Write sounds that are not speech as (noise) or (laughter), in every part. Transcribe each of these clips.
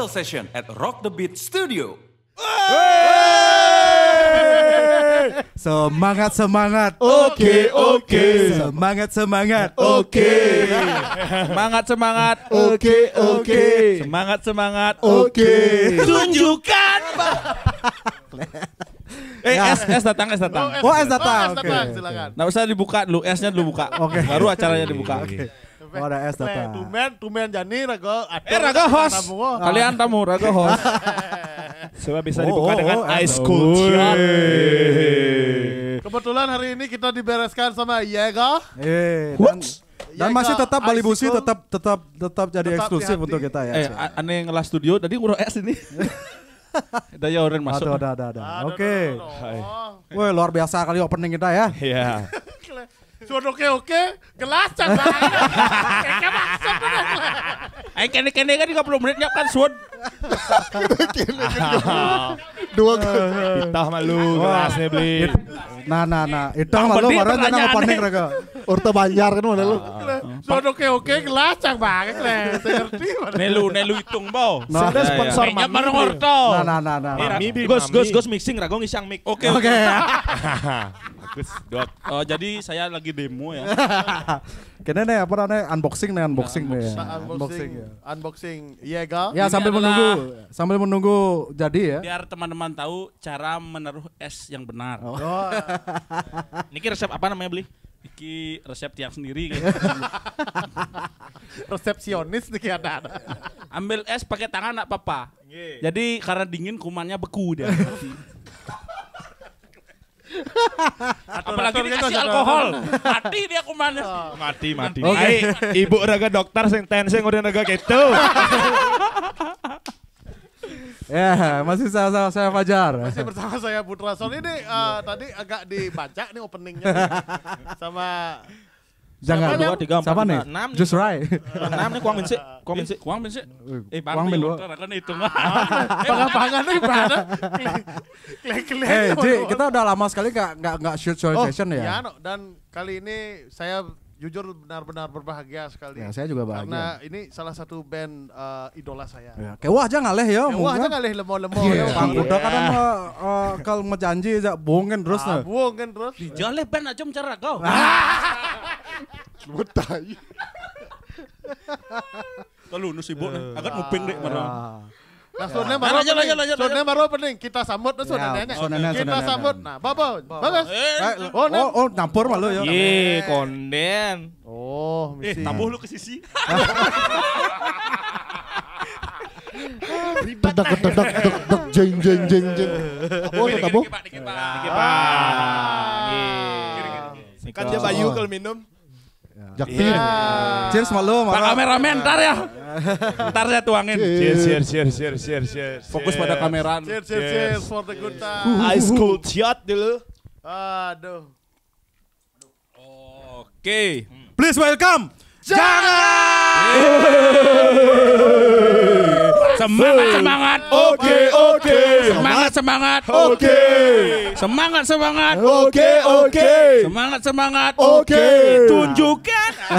tutorial session at Rock the Beat Studio. Semangat semangat. Oke okay, oke. Okay. Semangat semangat. Oke. Semangat semangat. Oke oke. Semangat semangat. Oke. Tunjukkan. Eh, ya. S S datang, S datang. Oh, S oh, S datang. Oh, S datang, okay. silakan. Nah, usah dibuka dulu, S nya dulu buka. Oke. Okay. Baru acaranya dibuka. Oke. Okay. Oh, ada es tata. Tumen, tumen jani rago. Eh rago host. Kalian tamu rago host. Sebab (laughs) bisa dibuka oh, oh, dengan ice cold Kebetulan hari ini kita dibereskan sama Yega. Eh, dan masih tetap Bali Busi tetap tetap tetap jadi eksklusif untuk kita ya. Eh, aneh ngelas studio tadi ngurus es ini. (laughs) Daya orang masuk. Ada ada ada. Oke. Woi luar biasa kali opening kita ya. Iya. (laughs) oke-oke, gelasan lah. Kayak Ayo kene-kene kan puluh menit nyiapkan suwun. Kan Dua Itah malu gelas nih beli. Nah nah nah, itah malu marah jangan panik mereka. Urte banjar kan mana lu. Suwun oke-oke gelas cang banget lah. Nelu nelu hitung bau. Sudah iya, iya. sponsor mana Nyamar ngorto. Nah nah nah nah. nah. Gus gus gus mixing ragong isang mix Oke oke. (laughs) Bagus, Dok. Oh, jadi saya lagi demo ya. (laughs) Kena nih apa namanya unboxing nih unboxing nah, nih. Ya, unboxing. Ya. Unboxing. Iya, Gal. Ya, ini sambil menunggu sambil menunggu jadi ya. Biar teman-teman tahu cara menaruh es yang benar. Oh. oh. (laughs) Niki resep apa namanya beli? Iki resep tiang sendiri gitu. (laughs) Resepsionis nih ada. ada. Ambil es pakai tangan enggak apa-apa. Iya. Jadi karena dingin kumannya beku dia atau Apalagi dikasih alkohol. Mati dia kumana. Oh, mati, mati. Oke. Okay. Ibu raga dokter sing tensing udah raga gitu. (laughs) Ya, yeah, masih sama-sama saya Fajar. Masih bersama saya Putra. Soalnya ini uh, tadi agak dibaca nih openingnya (laughs) sama Jangan dua tiga empat Siapa nih? Enam. Just right. Enam nih kuang minsi. Kuang minsi. Kuang minsi. Eh kuang min dua. Karena itu mah. nih (laughs) Eh Ji, kita udah lama sekali nggak nggak shoot show oh, session ya. Iya, dan kali ini saya jujur benar-benar berbahagia sekali. Ya, saya juga bahagia. Karena ini salah satu band uh, idola saya. Ya, kewah aja ngaleh ya. Kewah aja ya. ngaleh lemo-lemo. Iya. Bang Buda kan uh, eh, eh, kalau mau janji aja bohongin terus. Ah, bohongin terus. Dijaleh band aja mencerah ah. kau. (laughs) Lu tai. Kalau nu sibuk nih, eh. agak nguping deh mana. Ah. Nah, sonnya maro lanjut, lanjut, lanjut, pening. Kita sambut tuh sonnya nanya. Kita sambut. Nah, bapak, bagus. Eh, eh, oh, oh, oh, oh, nampor malu ya. Ye, konden. Oh, misi. Eh, tabuh lu ke sisi. Tedak tedak tedak tedak jeng jeng jeng jeng. Apa itu tabuh? Dikit pak, dikit pak. Ah. Kan dia Bayu kalau minum. Jakpin. Iya. Yeah. Cheers malu, Pak kameramen ntar ya. (laughs) ntar saya tuangin. Cheers, cheers, cheers, cheers, cheers, cheers. Fokus pada kameran. Cheers, cheers, cheers, for the good time. Ice cold shot dulu. Aduh. Oke. Okay. Please welcome jangan. Semangat semangat. Oke oke. Semangat semangat. Oke. Semangat semangat. Oke oke. Semangat semangat. Oke. Tunjukkan. (laughs)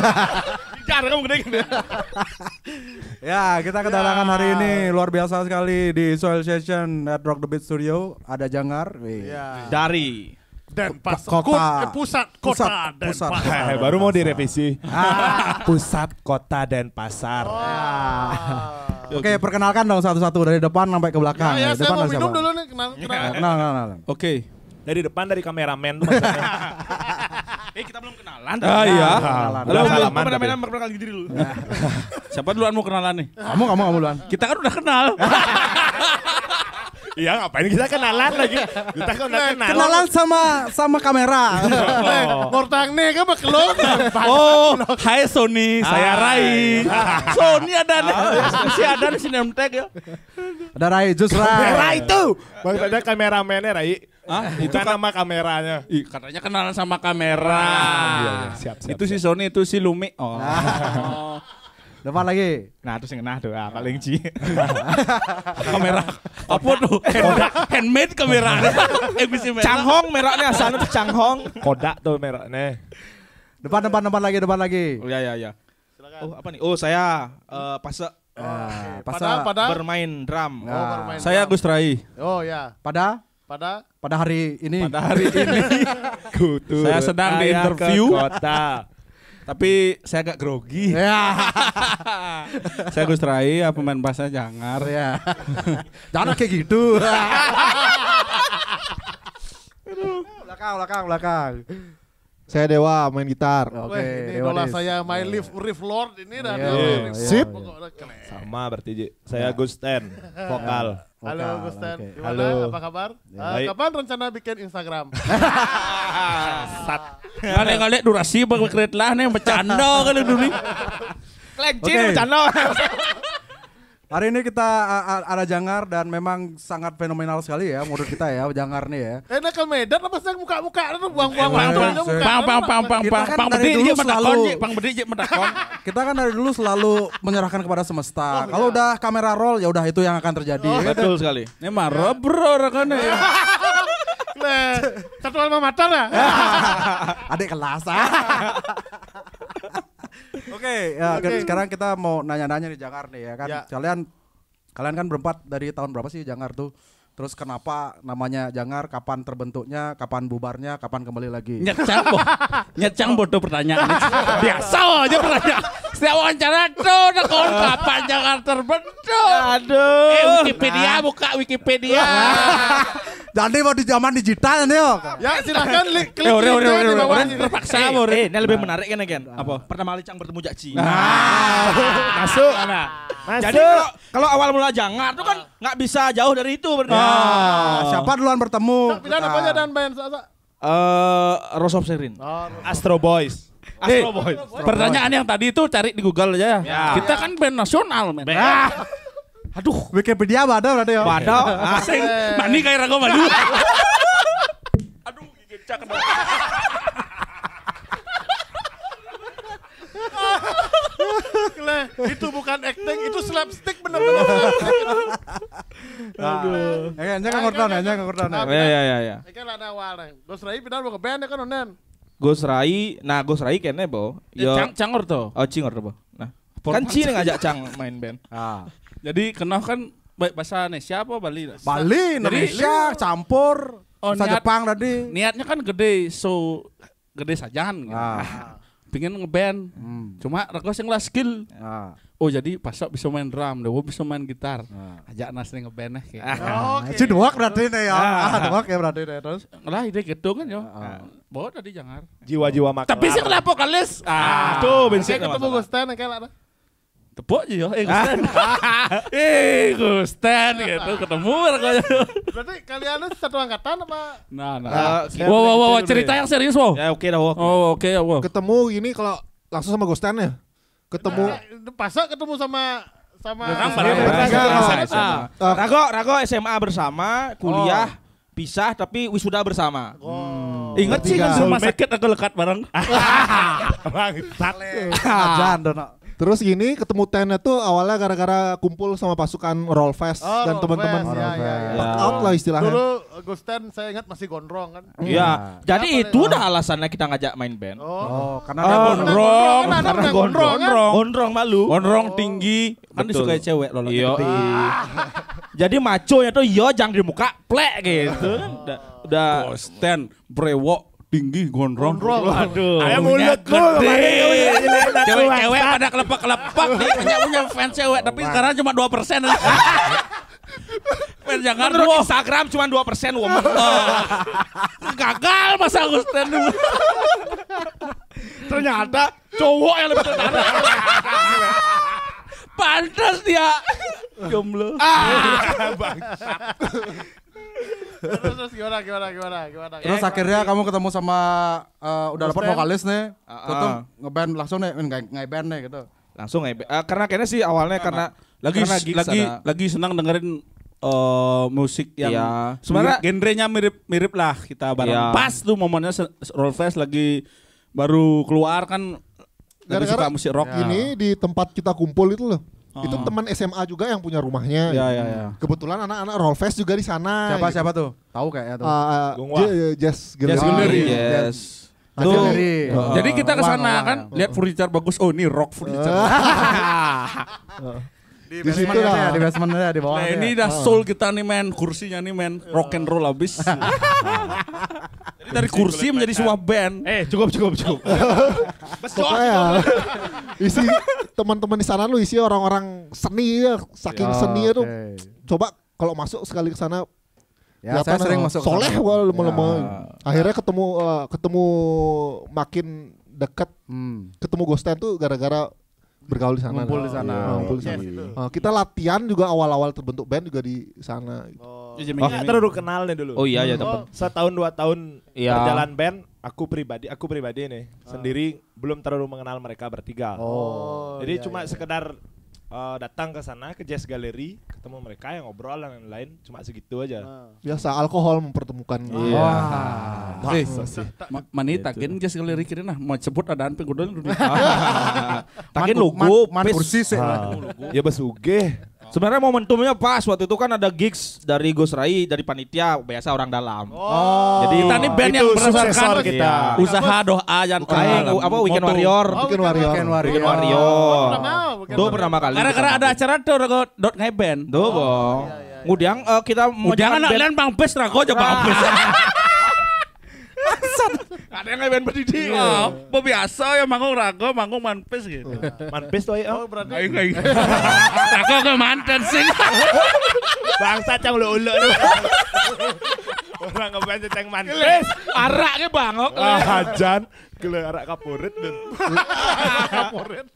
Ya, kita kedatangan ya. hari ini luar biasa sekali di Soil Session at Rock the Beat Studio. Ada Jangar. Ya. Dari pas kota. Kut, eh, pusat kota pusat, Pusat. Kota. Denpasar. (laughs) Baru mau direvisi. Ah. (laughs) pusat kota pasar Oh. Ya. (laughs) Oke, okay, perkenalkan dong satu-satu dari depan sampai ke belakang. Ya, ya, depan saya mau minum siapa? dulu nih, kenal. Iya. Kenal, kenal, kenal. kenal. Oke. Okay. Dari depan dari kameramen tuh eh kita belum kenalan. Ah iya. Belum kenalan. Belum kenalan. Belum dulu. Siapa duluan mau kenalan nih? Kamu kamu kamu duluan. Kita kan udah kenal. Iya ngapain kita kenalan lagi? Kita kan udah kenalan. Kenalan sama sama kamera. Oh. Mortang nih kan berkelok, Oh, hai Sony, saya Rai. (laughs) Sony ada Si ada di sini ya. Ada Rai, just Rai. Rai itu. Bang ada kameramennya Rai. Ah, itu kan nama kameranya. Ih, katanya kenalan sama kamera. Ah, iya, iya. Siap, siap, itu si Sony, itu si Lumi. Oh. (laughs) Depan lagi. Nah, terus yang ah, nah doa paling ji. (laughs) kamera apa tuh? Kodak (laughs) handmade kamera. (laughs) canghong meraknya sana tuh canghong Kodak tuh nih Depan depan depan lagi depan lagi. Oh, ya ya ya. Oh, apa nih? Oh, saya uh, pase pas pada, bermain drum. Nah. Oh, bermain saya Gus Rai. Oh ya. Pada pada pada hari ini. Pada hari ini. Saya sedang diinterview. Kota. Tapi saya agak grogi. Ya. (laughs) saya Gus Rai, ya, pemain bahasa jangar ya. Jangan kayak gitu. (laughs) Belakang, belakang, belakang. Saya Dewa main gitar. Oke. Okay, ini Dewa saya main iya. yeah. Riff, Lord ini dan yeah. yeah. Sip. Yeah. Sama berarti Ji. Saya yeah. Gusten, vokal. (laughs) vokal. Halo Gusten, okay. Halo. Apa kabar? Yeah. Ya. Uh, kapan rencana bikin Instagram? (laughs) Sat. Kali-kali durasi kredit lah nih bercanda kali dulu. Klek Jin bercanda. (laughs) Hari ini kita ada Jangar dan memang sangat fenomenal sekali ya menurut kita ya Jangar nih ya. Enak ke Medan apa sih muka-muka itu buang-buang waktu Pang pang pang pang pang kan pang bang, bang, selalu pang bedi je (laughs) Kita kan dari dulu selalu menyerahkan kepada semesta. Oh, Kalau iya. udah kamera roll ya udah itu yang akan terjadi. Oh. Betul sekali. Ini bang, bang, rekannya ya. (laughs) Satu alma mater ya. (laughs) Adik kelas. Oke, ya, okay. sekarang kita mau nanya-nanya di Jangar nih ya kan. Ya. Kalian kalian kan berempat dari tahun berapa sih Jangar tuh? Terus kenapa namanya Jangar, kapan terbentuknya, kapan bubarnya, kapan kembali lagi? Nyecang, bo (laughs) nyecang bodoh pertanyaan. (laughs) Biasa aja pertanyaan. Setiap wawancara tuh nekon kapan Jangar terbentuk. Aduh. Eh Wikipedia nah. buka Wikipedia. (laughs) Jadi mau di zaman digital nih yo. Ya silahkan klik klik. Ore ore terpaksa Eh ini lebih nah. menarik kan again. Apa? Pertama kali Cang bertemu Jakci. Nah. nah. Masuk. Nah. Masuk. Jadi kalau awal mula Jangar tuh kan ah. nggak bisa jauh dari itu berarti. Ah. Siapa duluan bertemu? Pilihan aja dan band Sasa? Eh, Rose of Serin. Oh, Astro eh, Boys. Astro Boys. Pertanyaan yang tadi itu cari di Google aja ya. Kita kan band nasional, men. Nah. (laughs) Aduh, Wikipedia apa ada berarti ya. Ada. Asing. Eh. Mani kayak ragu mani. (laughs) Aduh, gigit cak. lah. Itu bukan acting, itu slapstick bener-bener. Aduh. Nah, eh, nah, ya kan, jangan ngorton, jangan ngerti Ya Iya iya ya. Ikan ya. ada awalnya. Ghost Ray pindah ke band ya kan onen. nah Gus Rai kene bo. Ya, Yo. Cang cangor to. Oh cingor bo. Nah. Kan Cina ngajak Cang main band. (laughs) Ah. Jadi kenal kan bahasa Indonesia apa Bali? Bali, Indonesia, campur. Oh, Jepang tadi. Niatnya kan gede, so gede sajan. Gitu. Ah. (laughs) pingin ngeband hmm. cuma request yang last skill ah. oh jadi pasok bisa main drum deh bisa main gitar ah. ajak nas nih ngeband nih eh, kayak dua gitu. ah, doak berarti nih ya ah. ah doak ya berarti nih terus lah ide gitu kan ya ah. bawa tadi jangan jiwa-jiwa makan tapi sih kenapa kalis ah. tuh bensin ketemu gue stand kayak lah tepuk aja ya, eh (laughs) Gustan. eh Gustan gitu, ketemu pokoknya. Berarti kalian satu angkatan apa? Nah, nah. nah wow, wow, wow, cerita yang serius wow. Ya oke dah wow. Oh oke okay, ya, wow. Ketemu ini kalau langsung sama Gustan ya? Ketemu. Nah, ketemu sama sama Rago, Rago SMA bersama, kuliah oh. pisah tapi wisuda bersama. Oh. Hmm. Ingat sih kan rumah sakit aku lekat bareng. (laughs) Bangsat. (laughs) Ajan dono. Terus gini ketemu Tenet tuh awalnya gara-gara kumpul sama pasukan Rollfest oh, dan teman-teman ya, ya, ya. out lah istilahnya. Dulu Gusten saya ingat masih gondrong kan. Iya. Hmm. Jadi itu udah alasannya kita ngajak main band. Oh, oh karena oh, gondrong, karena, karena gondrong, gondrong, kan? gondrong, gondrong malu. Gondrong oh. tinggi. Kan disukai cewek loh Iya. Jadi (laughs) maco nya tuh yo iya, jangan di muka plek gitu. Oh. Udah, udah Gusten brewok tinggi gondrong. Gondrong. Aduh. Ayo mulut lu. Iya, iya, iya, Cewek-cewek pada kelepak-kelepak nih. Punya punya fans cewek tapi sekarang cuma 2 persen. Jangan Menurut Instagram cuma 2 persen woman. Ah. Gagal Mas Agustin, Ternyata cowok yang lebih tertarik. Pantas dia ah. jomblo. Ah, bangsat terus, terus gimana gimana gimana gimana terus eh, akhirnya kamu ketemu sama eh, udah dapat vokalis nih uh, uh. ketemu ngeband langsung nih nggak band nih gitu langsung nggak uh, karena kayaknya sih awalnya karena lagi karena lagi lagi senang dengerin eh, musik yang ya. genre-nya mirip mirip lah kita bareng iya. pas tuh momennya roll fest lagi baru keluar kan gara-gara musik rock iya. ini di tempat kita kumpul itu loh Oh. Itu ah. teman SMA juga yang punya rumahnya. Ya, ya, ya. Kebetulan anak-anak Rollfest juga di sana. Siapa gitu. siapa tuh? Tahu kayaknya tuh. Uh, Jazz Gallery. Yes. Tuh. Jadi kita ke sana kan lihat furniture bagus. Oh, ini rock furniture. (laughs) (laughs) Ah. Ah di, di situ lah, di basement basementnya di bawah. Nah, ini udah oh. soul kita nih men, kursinya nih men, rock and roll abis. (laughs) Jadi dari kursi menjadi sebuah band. Eh, cukup cukup cukup. (laughs) Pokoknya (laughs) isi teman-teman di sana lu isi orang-orang seni ya, saking seni itu. Coba kalau masuk sekali ke sana Ya, saya sering masuk soleh gua ya. lama-lama Akhirnya ketemu uh, ketemu makin dekat. Hmm. Ketemu Ghostan tuh gara-gara bergaul di sana. Ngumpul di sana. Oh, ngumpul di iya, sana. Yes, gitu. uh, kita latihan juga awal-awal terbentuk band juga di sana. Oh. Iya, Jamin, oh. kenal nih dulu. Oh iya ya teman. Oh, setahun dua tahun ya. berjalan band, aku pribadi, aku pribadi nih uh. sendiri belum terlalu mengenal mereka bertiga. Oh. Jadi iya, cuma iya. sekedar uh, datang ke sana ke Jazz Gallery ketemu mereka yang ngobrol dan lain-lain cuma segitu aja ah. biasa alkohol mempertemukan oh. iya wah eh, gitu. mani takin gitu. Jazz Gallery kira nah mau sebut adaan penggodon gudon (laughs) takin logo man, kursi sih ah. ya basuge Sebenarnya momentumnya pas waktu itu kan ada gigs dari Gus Rai dari panitia biasa orang dalam. Oh. Jadi kita ini band yang berdasarkan kita. Iya. Usaha doa yang kain apa weekend warrior. Oh, weekend warrior. Weekend warrior. Weekend warrior. Do iya. oh, pertama kali. Karena karena ada acara do dot ngeband. Do boh. Kemudian kita mau jangan lain bang pes rago aja bang pes. Ah. (laughs) Ada yang event berdiri. Iya. Oh, mau biasa ya manggung rago, manggung manpes gitu. Iya. Manpes tuh ya. Oh, berarti. (laughs) Rago ke mantan sih. Bangsa cang lo ulo lu. Orang ngeband cang manpis. Arak ke bangok. Ah, hajan. Gila arak kapurit dan. Kapurit.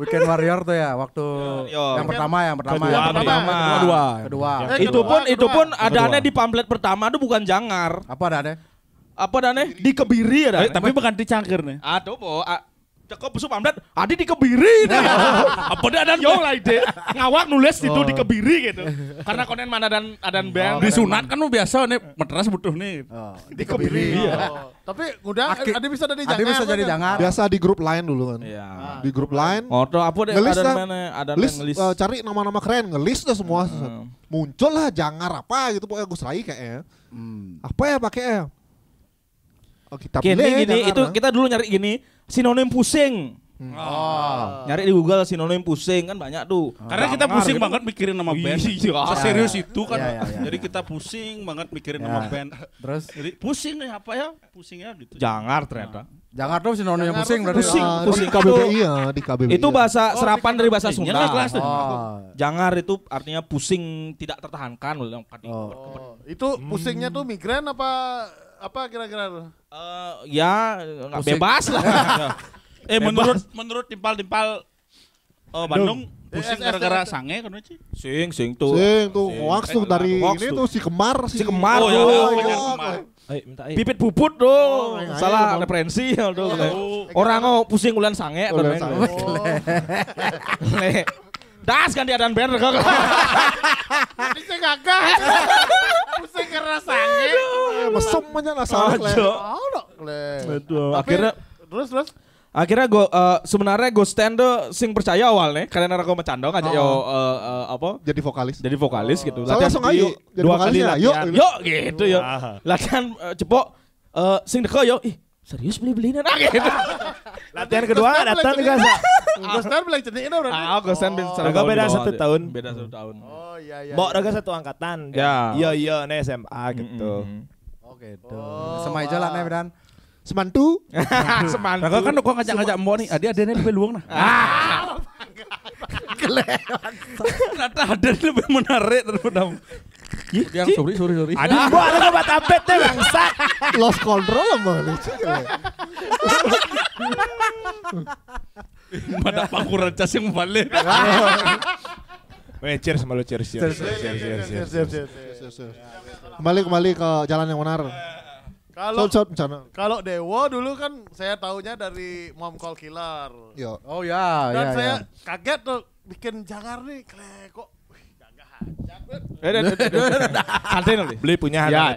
Weekend Warrior tuh ya waktu Yo. yang pertama ya, yang pertama ya. kedua, yang pertama, pertama. kedua kedua, kedua. Eh, kedua. itu pun itu pun adanya di pamflet pertama tuh bukan jangar apa adanya apa dane di kebiri ya eh, tapi bukan di cangkir nih aduh po cekop busuk pamdat adi di kebiri nih (laughs) apa dan yo lah ide ngawak nulis itu di oh. kebiri gitu karena konen mana dan adan oh, bang. disunat kan lu biasa nih meteras butuh nih oh, di kebiri iya. tapi udah adi bisa jadi jangan bisa jadi jangan biasa di grup lain dulu kan iya. di grup lain oh apa deh ngelis ada ya? ngelis eh, cari nama-nama keren ngelis tuh semua hmm. muncul lah jangan apa gitu pokoknya gus rai kayaknya hmm. apa ya pakai ya Oh, kita gini, gini, gini itu apa? kita dulu nyari gini sinonim pusing. Hmm. Oh. Nyari di Google sinonim pusing kan banyak tuh. Oh. Karena kita pusing gitu. banget mikirin nama iya, band. Iya. Serius iya, itu iya, kan. Ya, ya, ya, Jadi kita pusing banget mikirin nama band. Terus jadi pusing nih apa ya? Pusingnya gitu. Jangar nah. ternyata. Jangar tuh sinonimnya pusing berarti. Pusing, pusing. KBBI ya, di KBBI. Itu ya. bahasa oh, serapan dari bahasa Sunda. Oh. Jangar itu artinya pusing tidak tertahankan. Oh. Itu hmm. pusingnya tuh migran apa apa kira-kira? Uh, ya nggak bebas lah. (laughs) Ya. eh bebas. menurut menurut timpal-timpal uh, Bandung eh, pusing gara-gara sange kan sih? Sing sing tuh. Sing tuh hoax tuh dari ini tuh si Kemar si, si Kemar. Oh, ya oh, ya, Ayo, minta ayo. Pipit bubut dong. Oh, Salah ayo, referensi dong. Iya. Oh. Orang mau pusing ulan sange. Ulan sange. Oh. oh. (laughs) Das ganti adan bener kok. (laughs) Bisa kagak. Bisa kerasane. Mesum aja lah salah Akhirnya terus terus Akhirnya gue uh, sebenarnya gue stand sing percaya awalnya karena aku macandong aja oh. yo uh, uh, eh, eh, apa jadi vokalis jadi vokalis oh. gitu latihan langsung ayo dua kali lah ya, yuk yuk gitu yuk ah. latihan uh, eh, cepok uh, sing deko yo ih serius beli beliin ah (laughs) gitu latihan kedua datang ke Ghostan ah. belajarnya ini berarti. Ah, Ghostan belajar. Raga beda satu tahun. Beda satu tahun. Oh iya iya. Mbok iya. Raga satu angkatan. Ya. Iya iya nih SMA gitu. Oke, oh, tuh. Gitu. Oh. Sama aja lah nih dan semantu. (laughs) semantu. Raga kan kok ngajak-ngajak Mbok nih. Adi ada nih luang nah. Ah. Kelewat. Ternyata ada lebih menarik daripada yang sorry sorry sorry. Ada gua ada gua tapet deh ya, bangsa. Lost control mah lucu. (laughs) Madapakuran cas yang balik. Weh, (laughs) cheers malu cheers cheers. Cheers cheers cheers cheers. cheers, Kembali kembali ke jalan yang benar. Kalau so, so, kalau Dewo dulu kan saya taunya dari Mom Call Killer. Yo. Iya. Oh ya. Yeah, Dan yeah, saya yeah. kaget tuh bikin jangar nih, kok Santai eh, nanti. Beli punya ya.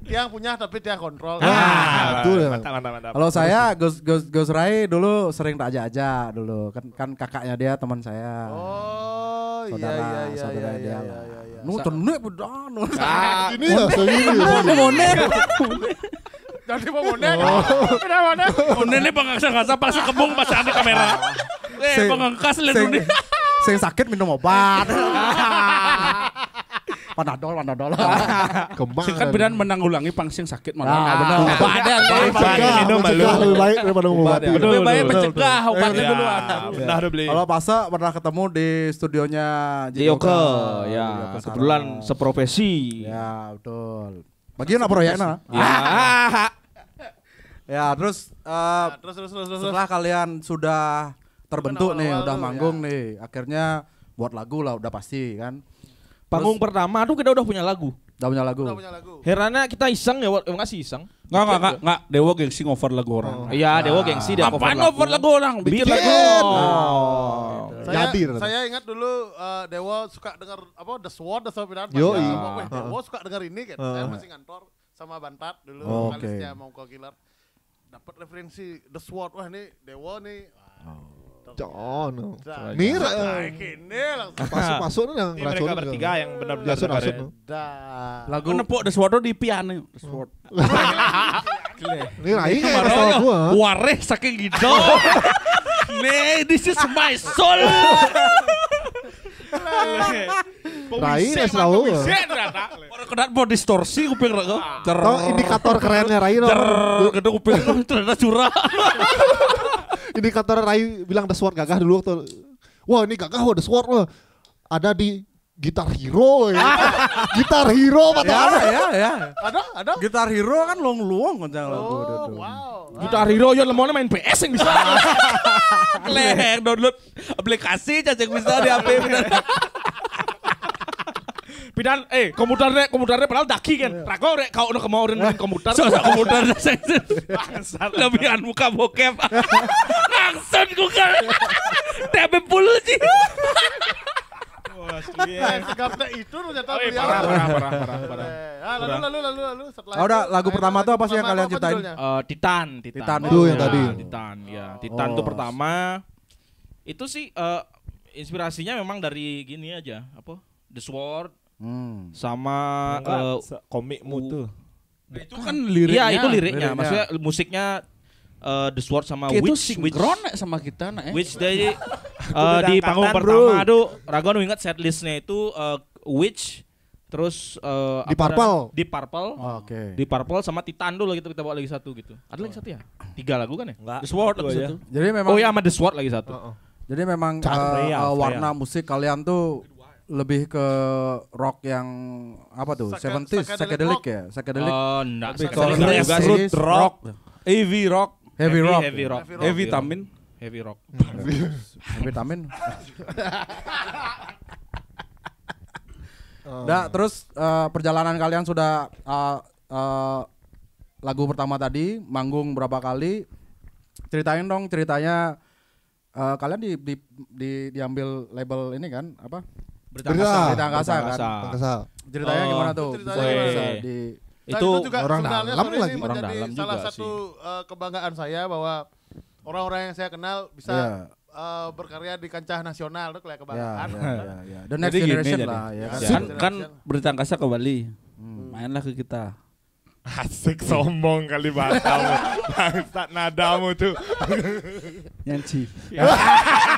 dia (laughs) yang punya tapi dia kontrol. Ah, ah, betul. Mantap, mantap, mantap. Kalau saya Gus Gus Gus Rai dulu sering tak aja dulu. Kan kan kakaknya dia teman saya. Oh, iya iya iya. Saudara iya, dia. Iya, iya, nu tenek bedan. Ah, (laughs) ini ya segini. Monek. Jadi mau bonek. Kenapa oh. bonek? Bonek ini pengangkasa ngasa pasang kebung pas di kamera. Eh, pengangkas lihat Sing sakit minum obat. (laughs) Panadol, panadol. Sing kan benar menanggulangi pang sing sakit malah. Nah, benar. paling baik Minum malu. Lebih baik daripada mengobati. Lebih baik mencegah obatnya iya. dulu. Benar beli. Iya. Kalau pas pernah ketemu di studionya Joko, Ya, kebetulan seprofesi. Ya, betul. Bagian apa proyeknya? Ya. (laughs) Ya, terus, uh, nah, terus, terus, terus, setelah kalian sudah terbentuk nih, udah ya. manggung ya. nih. Akhirnya buat lagu lah udah pasti kan. Panggung Terus, pertama tuh kita udah punya lagu. Udah punya lagu. Udah lagu. Herannya kita iseng ya, enggak sih iseng. Enggak, enggak, enggak, enggak. Dewa gengsi ngover lagu orang. Oh. Iya, nah. Dewa gengsi dia cover lagu. lagu orang? Bikin, Bikin. lagu. Oh. oh. Saya, saya ingat dulu uh, Dewa suka dengar apa The Sword The Sword Piratan. Yo, iya. dewo suka dengar ini kan. Uh. Saya masih ngantor sama Bantat dulu oh, vokalisnya okay. Mongko Killer. Dapat referensi The Sword. Wah, ini Dewa nih. Oh. Cono. Mira. Masuk-masuk yang langsung. Mereka bertiga yang benar-benar langsung langsung. Ya. Lagu nepok The Sword di piano. The Sword. (laughs) Ini lain kemarin masalah gua. Wareh saking gitu. (laughs) Nih, this is my soul. (laughs) Rai nih selalu. Orang kena mau distorsi kuping rek. Tau indikator kerennya Rai no. Kedua kuping ternyata curah indikator Rai bilang ada Sword gagah dulu waktu wah ini gagah ada Sword wah. ada di Gitar Hero ya. Gitar (laughs) Hero apa ya, ya, ya. Ada, ada. Gitar Hero kan long luang kan jangan lagu. Oh, wow. Gitar Hero yang lemone main PS yang bisa. leher (laughs) download aplikasi cacing bisa di HP Pidan eh komutarnya komutarnya padahal daki kan. Iya. Rako rek kau udah kemaurin main komuter Sosa komutar saya lebih lebihan muka bokep. (laughs) Langsung Google. tapi puluh sih. Oh, iya. eh, sikapnya itu ternyata oh, iya, beliau. Parah, parah, parah, parah, parah. Eh, lalu, lalu, lalu, lalu. oh, ah, udah, lagu pertama tuh apa sih yang kalian ciptain? Eh, Titan, Titan. Titan itu yang tadi. Titan, ya. Titan tuh pertama. Oh. Itu sih inspirasinya memang dari gini aja, apa? The Sword hmm. sama uh, komikmu tuh. Nah, itu kan liriknya. Iya, itu liriknya. liriknya. Maksudnya musiknya uh, The Sword sama Kaya Witch. Itu Witch which, ya sama kita nah, (laughs) eh. Witch dari uh, di panggung pertama aduh, tuh Ragon ingat setlistnya itu uh, Witch Terus uh, di Purple. Di Purple. Oh, Oke. Okay. Di Purple sama Titan dulu gitu kita bawa lagi satu gitu. Ada oh. lagi satu ya? Tiga lagu kan ya? Enggak. The Sword lagi ya. satu. Jadi memang Oh ya sama The Sword lagi satu. Uh -uh. Jadi memang uh, uh, warna ya. musik kalian tuh lebih ke rock yang apa tuh? Seventies, psychedelic ya, psychedelic. Oh, enggak. Grassroots rock, heavy rock, heavy rock, heavy rock, heavy vitamin, heavy rock, (laughs) heavy vitamin. (laughs) Nah, terus uh, perjalanan kalian sudah uh, uh, lagu pertama tadi manggung berapa kali? Ceritain dong ceritanya uh, kalian di, di, di diambil label ini kan apa? Berita angkasa, berita kan? angkasa, berita angkasa. Kan? Ceritanya oh, gimana tuh? Ceritanya gimana? Di itu, itu juga orang dalam lagi orang dalam juga salah satu uh, kebanggaan saya bahwa orang-orang yang saya kenal bisa yeah. Iya. uh, berkarya di kancah nasional itu kayak iya, kebanggaan. Yeah, yeah, yeah, yeah. The next jadi generation gini, lah ya. Iya, kan? kan, kan berita angkasa ke Bali. Hmm. Mainlah ke kita. Asik sombong kali Batam. (laughs) Bangsat nadamu tuh. Nyanci. (laughs)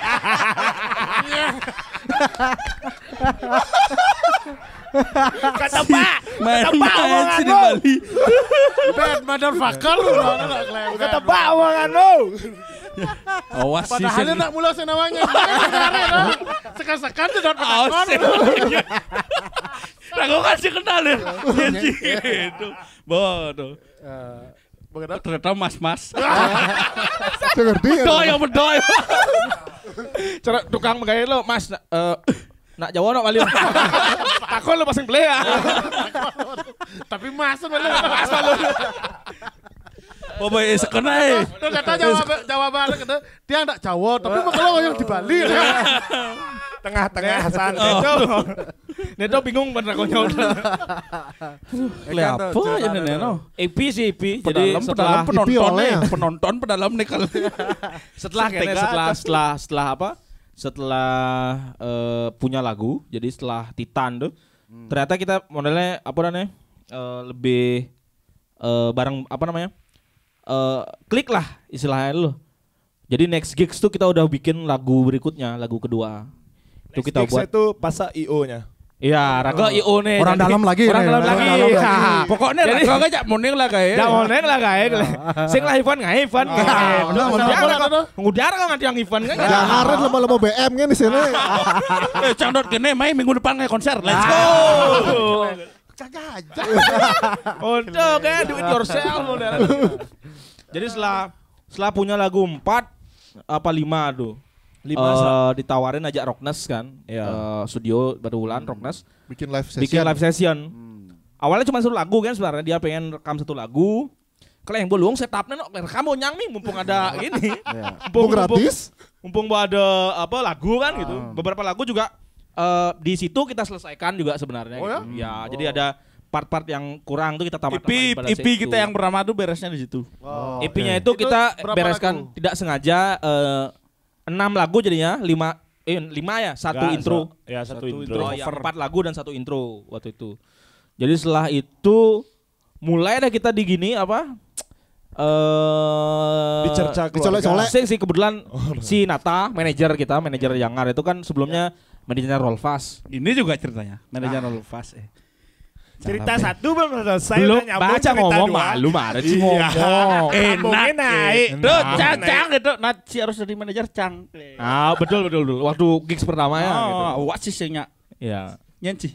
Kata Pak, kata Pak omongan lu. Bad motherfucker lu. Kata Pak omongan lu. Awas sih. Padahal nak mula senawanya. Sekan-sekan tuh dapat takon. Nah, gue kasih kenal ya. Gitu. Bodoh. Eh, Ternyata mas-mas. (laughs) Ngerti ya? Bedoy, bedoy. Cara tukang gaya lo, Mas. Uh, nak jawab nak balik. (laughs) Takon lo pasang play ya. Tapi masuk balik. Masuk balik. Bapak ya sekena eh. Terus kata jawab jawaban kata dia ndak Jawa tapi kalau yang di Bali. Iya. Tengah-tengah santai. Oh. Neto (laughs) bingung bener kok nyawa. Apa ya neto IP sih IP. Jadi setelah penonton (laughs) penonton pedalam kalau (laughs) Setelah kayaknya setelah setelah setelah apa? Setelah eh, punya lagu, jadi setelah Titan tuh, hmm. ternyata kita modelnya apa namanya? Eh, lebih uh, eh, barang apa namanya? uh, eh, klik lah istilahnya lo. Jadi next gigs tuh kita udah bikin lagu berikutnya, lagu kedua. Next itu kita gigs buat. itu pas IO-nya. Iya, Rago oh. IO nih. Orang dalam lagi. Orang dalam lagi. Iya. Pokoknya Jadi, kan gak moning lah kayak. Gak moning lah kayak. Iya. Sing lah Ivan nggak Ivan. Ah. Iya. Ngudar kan nggak yang Ivan kan. harus lama-lama BM kan di sini. (laughs) Eh, cangdot gini main minggu depan kayak konser. Let's go. Ah acak aja. Untuk (laughs) ya, eh, do it yourself modern. Jadi setelah setelah punya lagu empat, apa lima, aduh Lima uh, ditawarin aja Rockness kan. Ya. Uh, studio bulan hmm. Rockness. Bikin live session. Bikin live session. Hmm. Awalnya cuma satu lagu kan sebenarnya dia pengen rekam satu lagu. Kalau yang bolong setupnya nok rekam oh, nyang nih mumpung ada ini. Iya. mumpung, mumpung gratis. Mumpung, mumpung ada apa lagu kan gitu. Ah. Beberapa lagu juga uh, di situ kita selesaikan juga sebenarnya. Oh ya? Gitu. ya hmm. Ya, oh. jadi ada part-part yang kurang tuh kita tamat IP, pada IP kita yang pertama tuh beresnya di situ. Oh, IP-nya okay. itu kita bereskan lagu? tidak sengaja uh, lagu jadinya, lima eh lima ya, satu Gak, intro. So, ya, satu, satu intro. Oh, ya, lagu dan satu intro waktu itu. Jadi setelah itu mulai dah kita di gini apa? eh uh, dicerca keluarga. sih kebetulan oh, si Nata, manajer kita, manajer Yangar itu kan sebelumnya iya manajernya Rolfas. Ini juga ceritanya, manajer ah. Rolfas. Eh. Cerita Cara ya? satu belum selesai Belum baca ngomong dua. malu marah sih iya. ngomong (laughs) Enak eh. naik Tuh cang cang gitu Nah si harus jadi manajer cang Ah oh, betul betul betul Waktu gigs pertama ya oh, gitu Wah sih sih sehnya Iya Nyenci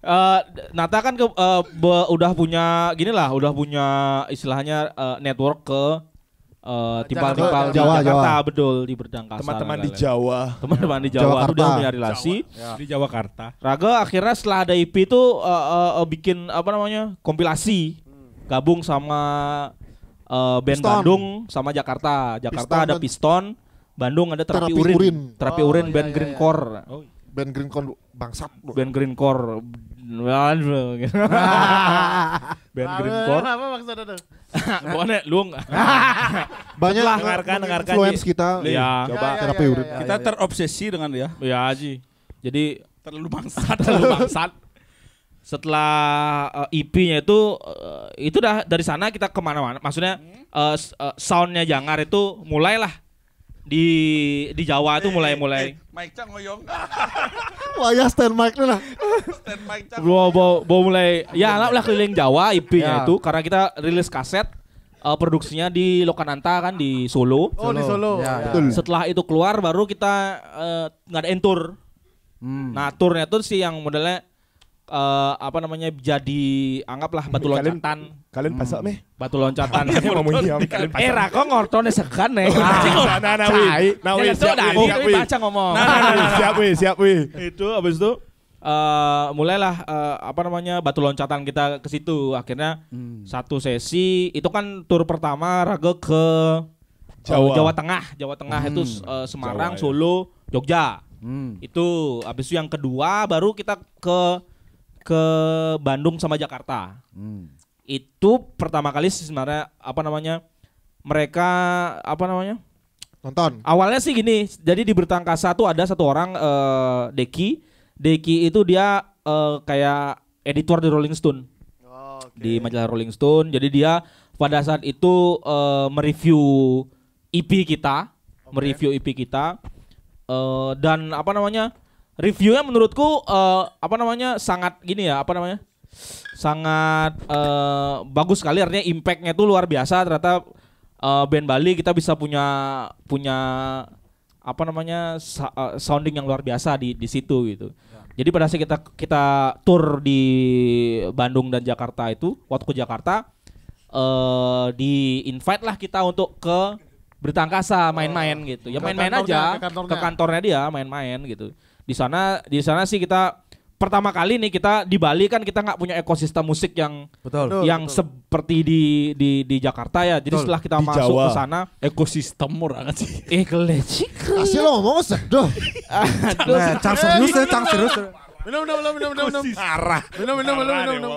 Uh, (laughs) Nata kan ke, uh, be, udah punya gini lah, udah punya istilahnya uh, network ke Uh, timpal-timpal di Jawa, Jakarta Jawa. betul di Berdangkasa teman-teman di Jawa teman-teman di Jawa itu udah punya relasi Jawa. Ya. di Jawa Karta Raga akhirnya setelah ada IP itu uh, uh, uh, bikin apa namanya kompilasi gabung sama uh, band Piston. Bandung sama Jakarta Jakarta Piston ada Piston Bandung ada terapi, terapi urin. urin terapi oh, urin band iya, iya, iya. Green Core oh. band Greencore bangsat band Greencore gitu. Ben Grindcore. Apa maksudnya tuh? (laughs) Bone, lu banyak dengarkan dengarkan influence kita. Ya, coba iya, terapi iya, urut. Kita terobsesi dengan dia. Ya, Ji. Jadi terlalu bangsat, (laughs) terlalu bangsat. Setelah uh, eh, EP-nya itu uh, itu dah dari sana kita kemana-mana. Maksudnya uh, uh, soundnya Jangar itu mulailah di di Jawa itu eh, mulai-mulai. Eh, Mike Chang ngoyong. (laughs) Wah ya stand mic lah. stand mic Chang. bawa bawa bawa mulai ya lah, lah keliling Jawa IP-nya ya. itu karena kita rilis kaset uh, produksinya di Lokananta kan di Solo. Oh Solo. di Solo. Ya, ya, ya, Betul. Setelah itu keluar baru kita uh, ngadain tour. Hmm. Nah turnya tuh sih yang modelnya uh, apa namanya jadi anggaplah batu kalian, loncatan. Kalian pasak hmm. meh? Batu loncatan. Iya, (laughs) eh rako ngortone segan nih. (laughs) Oh, ah. Nah, nah, itu Nah, wih, nah, ya, siap wih, siap wih. Nah, nah, siap wih, siap wih. Itu abis itu Uh, mulailah uh, apa namanya batu loncatan kita ke situ akhirnya hmm. satu sesi itu kan tur pertama Rago ke Jawa. Uh, Jawa Tengah Jawa Tengah hmm. itu uh, Semarang Jawa, ya. Solo Jogja hmm. itu habis itu yang kedua baru kita ke ke Bandung sama Jakarta. Hmm. Itu pertama kali sebenarnya apa namanya? Mereka apa namanya? Nonton. Awalnya sih gini, jadi di Bertangkasa tuh ada satu orang uh, Deki. Deki itu dia uh, kayak editor di Rolling Stone. Oh, okay. Di majalah Rolling Stone. Jadi dia pada saat itu uh, mereview EP kita, okay. mereview EP kita uh, dan apa namanya? reviewnya menurutku uh, apa namanya sangat gini ya apa namanya sangat uh, bagus sekali artinya impactnya itu luar biasa ternyata uh, band Bali kita bisa punya punya apa namanya uh, sounding yang luar biasa di di situ gitu. Ya. Jadi pada saat kita kita tour di Bandung dan Jakarta itu waktu ke Jakarta uh, di invite lah kita untuk ke Berita Angkasa main-main oh. gitu. Ya main-main aja ke kantornya. ke kantornya dia main-main gitu di sana di sana sih kita pertama kali nih kita di Bali kan kita nggak punya ekosistem musik yang betul yang betul. seperti di di di Jakarta ya jadi betul. setelah kita di masuk ke sana ekosistem murah sih eh kelecik asli lo ngomong sedoh aduh nah, cang serius cang serius minum minum minum minum minum minum arah minum minum minum minum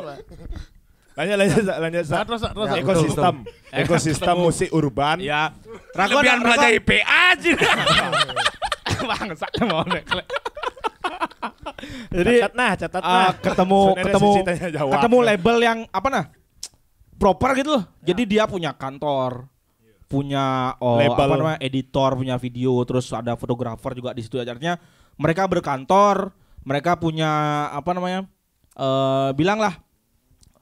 lanjut lanjut lanjut nah, terus, terus, ya, ekosistem betul, ekosistem musik urban ya rakyat belajar IPA aja bangsa mau nek jadi catat nah, catat eh, nah. Uh, ketemu ketemu ketemu label yang apa nah? Proper gitu loh. Ya. Jadi dia punya kantor, punya oh, label. apa namanya editor, punya video, terus ada fotografer juga di situ. Artinya mereka berkantor, mereka punya apa namanya? eh Uh, bilanglah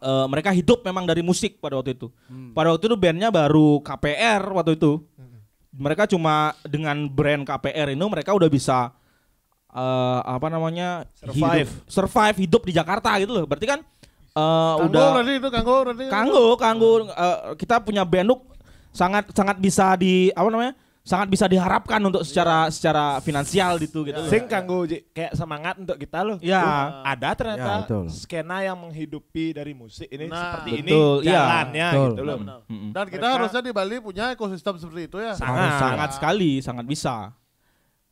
uh, eh, mereka hidup memang dari musik pada waktu itu. Hmm. Pada waktu itu bandnya baru KPR waktu itu. Hmm. Mereka cuma dengan brand KPR ini mereka udah bisa uh, apa namanya survive hidup, survive hidup di Jakarta gitu loh berarti kan uh, kanggo udah berarti itu kanggo berarti kanggo kanggo uh, kita punya Benuk sangat sangat bisa di apa namanya sangat bisa diharapkan untuk secara yeah. secara finansial gitu gitu. Sing kanggo kayak semangat untuk kita loh. Ya. Yeah. Uh, ada ternyata yeah, betul. skena yang menghidupi dari musik ini nah, seperti betul, ini iya, jalannya yeah. gitu loh. mm -hmm. Dan kita Mereka, harusnya di Bali punya ekosistem seperti itu ya. Sangat sangat, sangat sekali, sangat bisa.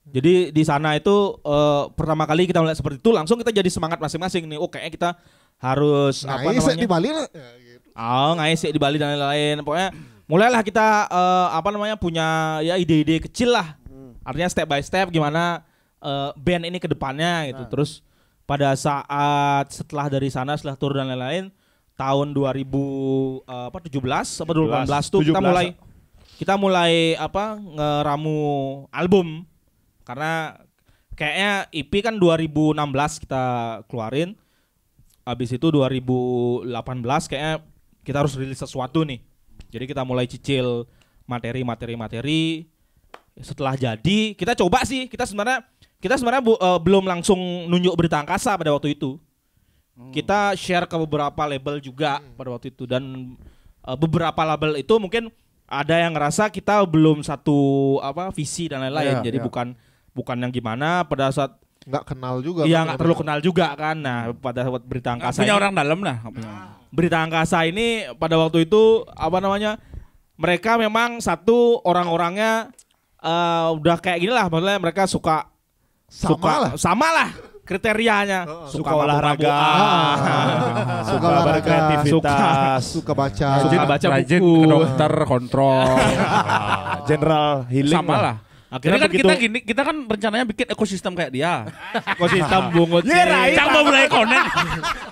Jadi di sana itu uh, pertama kali kita melihat seperti itu langsung kita jadi semangat masing-masing nih. Oke oh, kita harus nah, apa namanya? di Bali lah. Ya, gitu. Oh, ngisi di Bali dan lain-lain. Pokoknya mulailah kita uh, apa namanya punya ya ide-ide kecil lah. Artinya step by step gimana uh, band ini ke depannya gitu. Nah. Terus pada saat setelah dari sana setelah tur dan lain-lain tahun 2000 uh, apa 17 18 tuh kita mulai kita mulai apa ngeramu album karena kayaknya IP kan 2016 kita keluarin. Habis itu 2018 kayaknya kita harus rilis sesuatu nih. Jadi kita mulai cicil materi-materi materi. Setelah jadi, kita coba sih. Kita sebenarnya kita sebenarnya bu, uh, belum langsung nunjuk berita angkasa pada waktu itu. Hmm. Kita share ke beberapa label juga hmm. pada waktu itu dan uh, beberapa label itu mungkin ada yang ngerasa kita belum satu apa visi dan lain-lain. Yeah, jadi yeah. bukan bukan yang gimana pada saat nggak kenal juga iya kan, nggak ya, terlalu kenal juga kan nah pada saat berita angkasa punya ini, orang dalam lah nah, berita angkasa ini pada waktu itu apa namanya mereka memang satu orang-orangnya uh, udah kayak gini lah maksudnya mereka suka sama suka lah. sama lah kriterianya oh, oh. suka, suka olahraga, (laughs) suka olahraga, suka, suka baca, suka baca buku, ke dokter kontrol, (laughs) general healing sama lah Akhirnya Jadi kan begitu... kita gini, kita kan rencananya bikin ekosistem kayak dia. (laughs) ekosistem bungut. Ya Rai. Cang mau mulai connect. (laughs)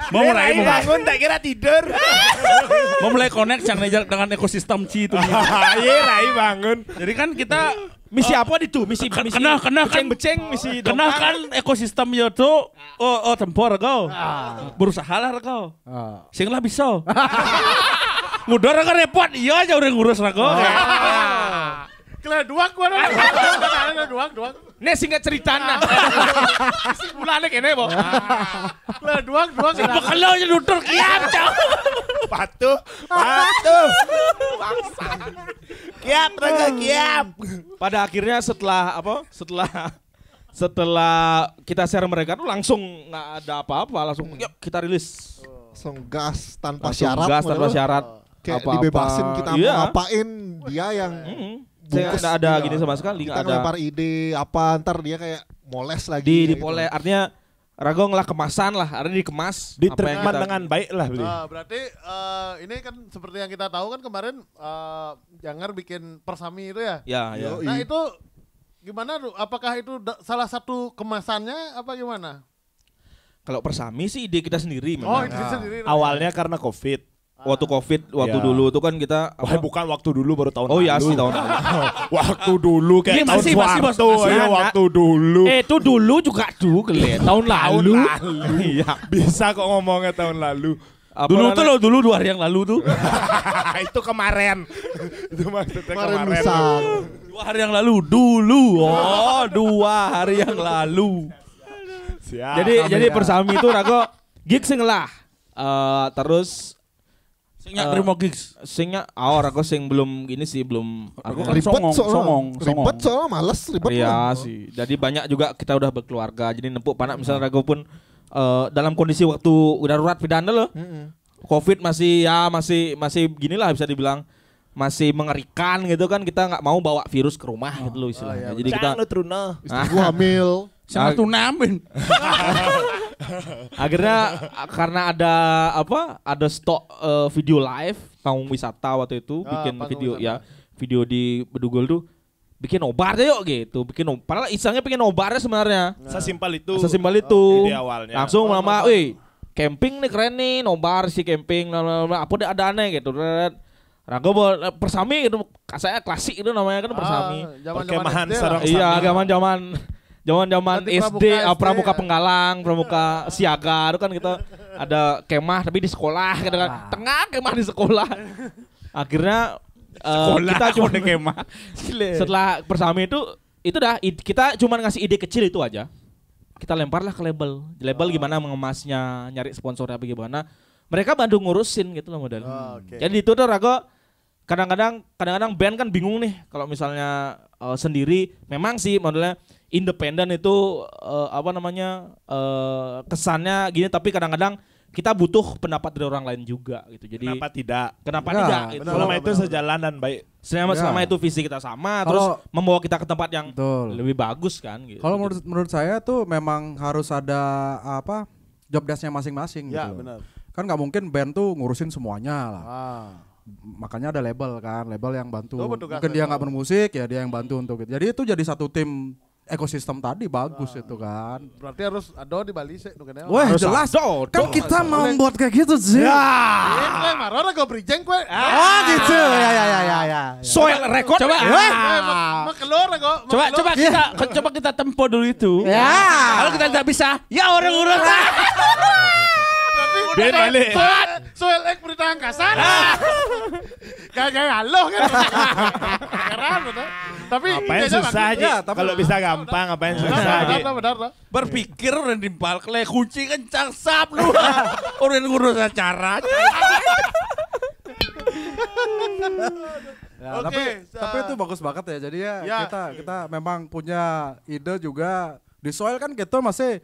Iya, mau mulai mau. Bangun tak kira tidur. (laughs) mau mulai connect Cang Nejar dengan ekosistem Ci itu. Iya Rai bangun. Jadi kan kita Misi uh, apa di Misi, misi kena kena beceng, kan beceng misi kena kan ekosistem yo ya, tuh oh oh tempor kau ah. berusaha lah kau ah. sing lah bisa ngudur kan repot iya aja udah ngurus lah kau ah. Kelah dua gua nang. Ada duak duak. Ne singkat ceritana. Ah. (laughs) Si bulane kene bo. Ah. Kelah dua. duak. Kalau aja nutur kiam cow. Patuh, patuh. Kiam, kiam, raga Pada akhirnya setelah apa? Setelah setelah kita share mereka tuh langsung nggak ada apa-apa langsung yuk kita rilis langsung gas tanpa langsung syarat gas tanpa syarat kayak apa dibebasin kita iya. ngapain dia yang mm -hmm bungkus ada, ada iya. gini sama sekali kita ada. ngelempar ide apa ntar dia kayak moles lagi di di gitu. pole gitu. artinya Ragong lah kemasan lah, artinya dikemas. Diterima kita... dengan baik lah. Uh, berarti uh, ini kan seperti yang kita tahu kan kemarin uh, eh, Jangar bikin persami itu ya. Ya, ya. Nah itu gimana? Apakah itu salah satu kemasannya apa gimana? Kalau persami sih ide kita sendiri oh, memang. Oh, ide sendiri. Awalnya ya. karena Covid. Ah. waktu covid waktu ya. dulu tuh kan kita apa? Wah, bukan waktu dulu baru tahun oh iya sih tahun lalu (laughs) waktu dulu kayak ya, masih, tahun masih, waktu masih, masih, ya, waktu dulu eh itu dulu juga tuh (laughs) tahun lalu, tahun iya bisa kok ngomongnya tahun lalu apa dulu tuh lo dulu dua hari yang lalu tuh (laughs) itu kemarin itu maksudnya kemarin, kemarin. dua hari yang lalu dulu oh dua hari yang lalu Siap. jadi jadi jadi persami itu Rago gigs lah uh, terus Singnya uh, terima gigs. Singnya awor aku sing belum gini sih belum aku kan ribet songong, soalnya, songong, songong. Ribet soalnya males ribet. Iya sih. Jadi banyak juga kita udah berkeluarga. Jadi nempuk panak iya. misalnya aku pun uh, dalam kondisi waktu darurat pidana loh. Mm -hmm. Covid masih ya masih masih ginilah bisa dibilang masih mengerikan gitu kan kita nggak mau bawa virus ke rumah oh, gitu loh oh, istilahnya. Oh, iya, Jadi kita Jangan lu hamil, Istri gua hamil. Sama ah. tunamin. (laughs) akhirnya karena ada apa ada stok uh, video live tamu wisata waktu itu ah, bikin video wisata. ya video di Bedugul tuh bikin nobar deh yuk gitu bikin nobar padahal isangnya pengen nobarnya sebenarnya nah, sesimpel itu sesimpel itu oh, di langsung oh, lama wih camping nih keren nih nobar si camping apa ada aneh gitu ragu nah, persami itu saya klasik itu namanya kan ah, persami. Ah, jaman Perkemahan sarang iya, iya, zaman-zaman Zaman-zaman SD pramuka, ah, SD, pramuka ya. Penggalang, pramuka Siaga, itu kan kita gitu. ada kemah tapi di sekolah gitu kan. Ah. Tengah kemah di sekolah. Akhirnya eh, sekolah, kita cuma (laughs) kemah. (laughs) Setelah bersama itu itu dah kita cuma ngasih ide kecil itu aja. Kita lemparlah ke label. Label ah. gimana mengemasnya, nyari sponsornya bagaimana Mereka bantu ngurusin gitu loh model. Oh, okay. Jadi itu tuh Rago kadang-kadang kadang-kadang band kan bingung nih kalau misalnya uh, sendiri memang sih modelnya independen itu uh, apa namanya uh, kesannya gini tapi kadang-kadang kita butuh pendapat dari orang lain juga gitu. Jadi kenapa tidak? Kenapa ya, tidak? Benar, selama itu sejalan dan baik. Selama ya. selama itu visi kita sama, kalau, terus membawa kita ke tempat yang betul. lebih bagus kan. Gitu. Kalau menurut menurut saya tuh memang harus ada apa jobdesknya masing-masing. Ya gitu. benar. Kan nggak mungkin band tuh ngurusin semuanya lah. Ah. Makanya ada label kan, label yang bantu. Tuh, Mungkin dia nggak bermusik ya dia yang bantu untuk itu. Jadi itu jadi satu tim ekosistem tadi bagus nah, itu kan. Berarti harus ada di Bali sih kan. Wah, jelas. Do, do, kan kita do, mau buat kayak gitu sih. Ya. Marah kau beri jeng gue. Oh gitu. Ya ya ya ya ya. Soal Coba. Ya. Makelor Coba coba kita coba kita tempo dulu itu. Ya. Kalau kita tidak bisa, ya orang-orang. Biar balik. soal ek berita angkasa. kayak gak halo kan heran betul. Tapi yang susah aja. Ya, Kalau bisa gampang yang susah aja. Benar lah Berpikir di balik le kunci kencang sap lu. orang (laughs) ngurus acara. Ya, okay, nah, tapi so, tapi itu bagus banget ya. Jadi ya, ya kita kita memang punya ide juga di soil kan kita gitu, masih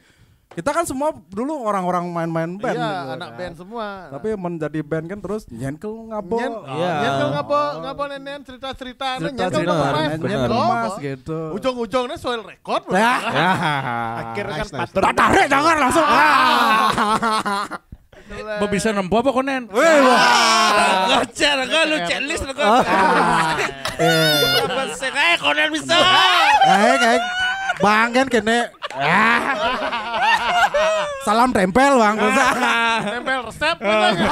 kita kan semua dulu orang-orang main-main band. Iya, gitu, anak kan. band semua. Tapi menjadi band kan terus nyenkel ngapo, Nyen, ah. iya. Nyenkel oh. ngabol nenen cerita-cerita. Cerita-cerita. mas gitu. Ujung-ujungnya soal rekod, Ya. (laughs) Akhirnya kan nice, Tak tarik jangan langsung. Ah. (laughs) Mbak bisa nempo apa konen? Wih, wah. Ngoceh, ah. ngoceh, lu checklist, Eh, konen bisa. Eh, kayak Bang kan kene. (laughs) Salam tempel bang. Ah. tempel resep.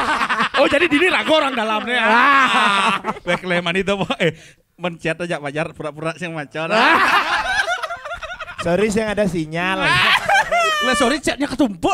(laughs) oh jadi dini ragu orang dalamnya. Ah. Baik ah. leman itu eh mencet aja wajar pura-pura sih macam. Ah. (laughs) Sorry sih ada sinyal. Lah sorry chatnya ketumpuk.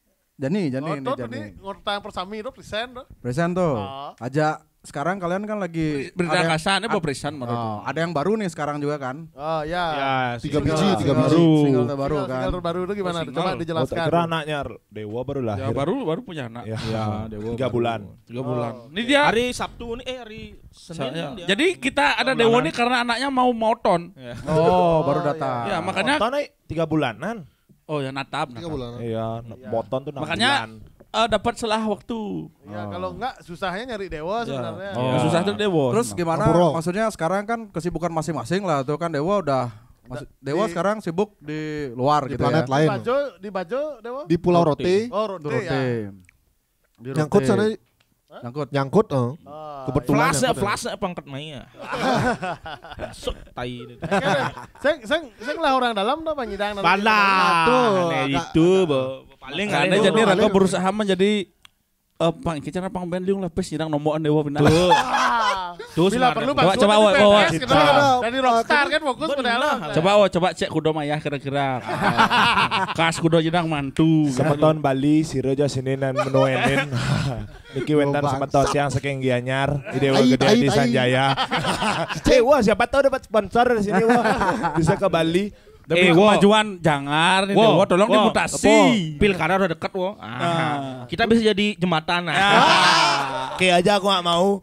Jani, Jani, oh, ini Jani. Ini ngurtang persami itu present. Present tuh. Oh. Aja sekarang kalian kan lagi berita kasarnya apa present menurut oh, ada yang baru nih sekarang juga kan oh ya, ya tiga single, biji tiga biji baru single terbaru kan single terbaru itu gimana oh, coba dijelaskan oh, anaknya dewa baru lah ya baru baru punya anak ya, ya ah, dewa tiga bulan tiga bulan oh. ini dia hari sabtu ini eh hari senin ya. dia. jadi kita ada dewa ini karena anaknya mau moton iya. oh, baru oh, iya, datang ya, makanya moton tiga bulanan Oh ya natap. Tiga bulan. Iya, iya. boton tuh Makanya uh, dapat selah waktu. Iya, oh. kalau enggak susahnya nyari dewa iya. sebenarnya. Oh. Ya. Susah tuh dewa. Terus gimana? Kapuro. Maksudnya sekarang kan kesibukan masing-masing lah tuh kan dewa udah Dewa di, sekarang sibuk di luar di gitu ya. planet ya. lain. Di Bajo, di Bajo Dewa? Di Pulau Roti. Roti. Oh, Roti. Roti. Ya. ya. Roti. Nyangkut sana Nyangkut. Nyangkut, oh. oh ah, Kebetulan. Iya. Flasnya, ya? flasnya pangkat maya. Sok (laughs) tai Sing eh, kan, eh, Seng, seng, seng lah orang dalam tuh penyidang. dalam. Nah, itu, Paling ada jadi rako berusaha menjadi Eh, pang kicara pang band liung lepas nyerang nomoan dewa pindah. (laughs) Tuh. Tuh Bila perlu coba coba awak coba Dari rockstar kan fokus pada lah. Coba awak oh, coba cek kudo Maya kira-kira. (laughs) Kas kudo jenang mantu. Sama Bali si Rojo sini dan menuenin. (laughs) Niki Wentan sama siang saking Gianyar di Dewa Gede di Sanjaya. cewa siapa tahu dapat sponsor di sini wah. Bisa ke Bali. Tapi eh, kemajuan jangan wo, wo, tolong wo, mutasi. Pilkada udah deket wo. Ah. ah. Kita bisa jadi jembatan. Ah. Ah. (laughs) Oke okay, aja aku gak mau.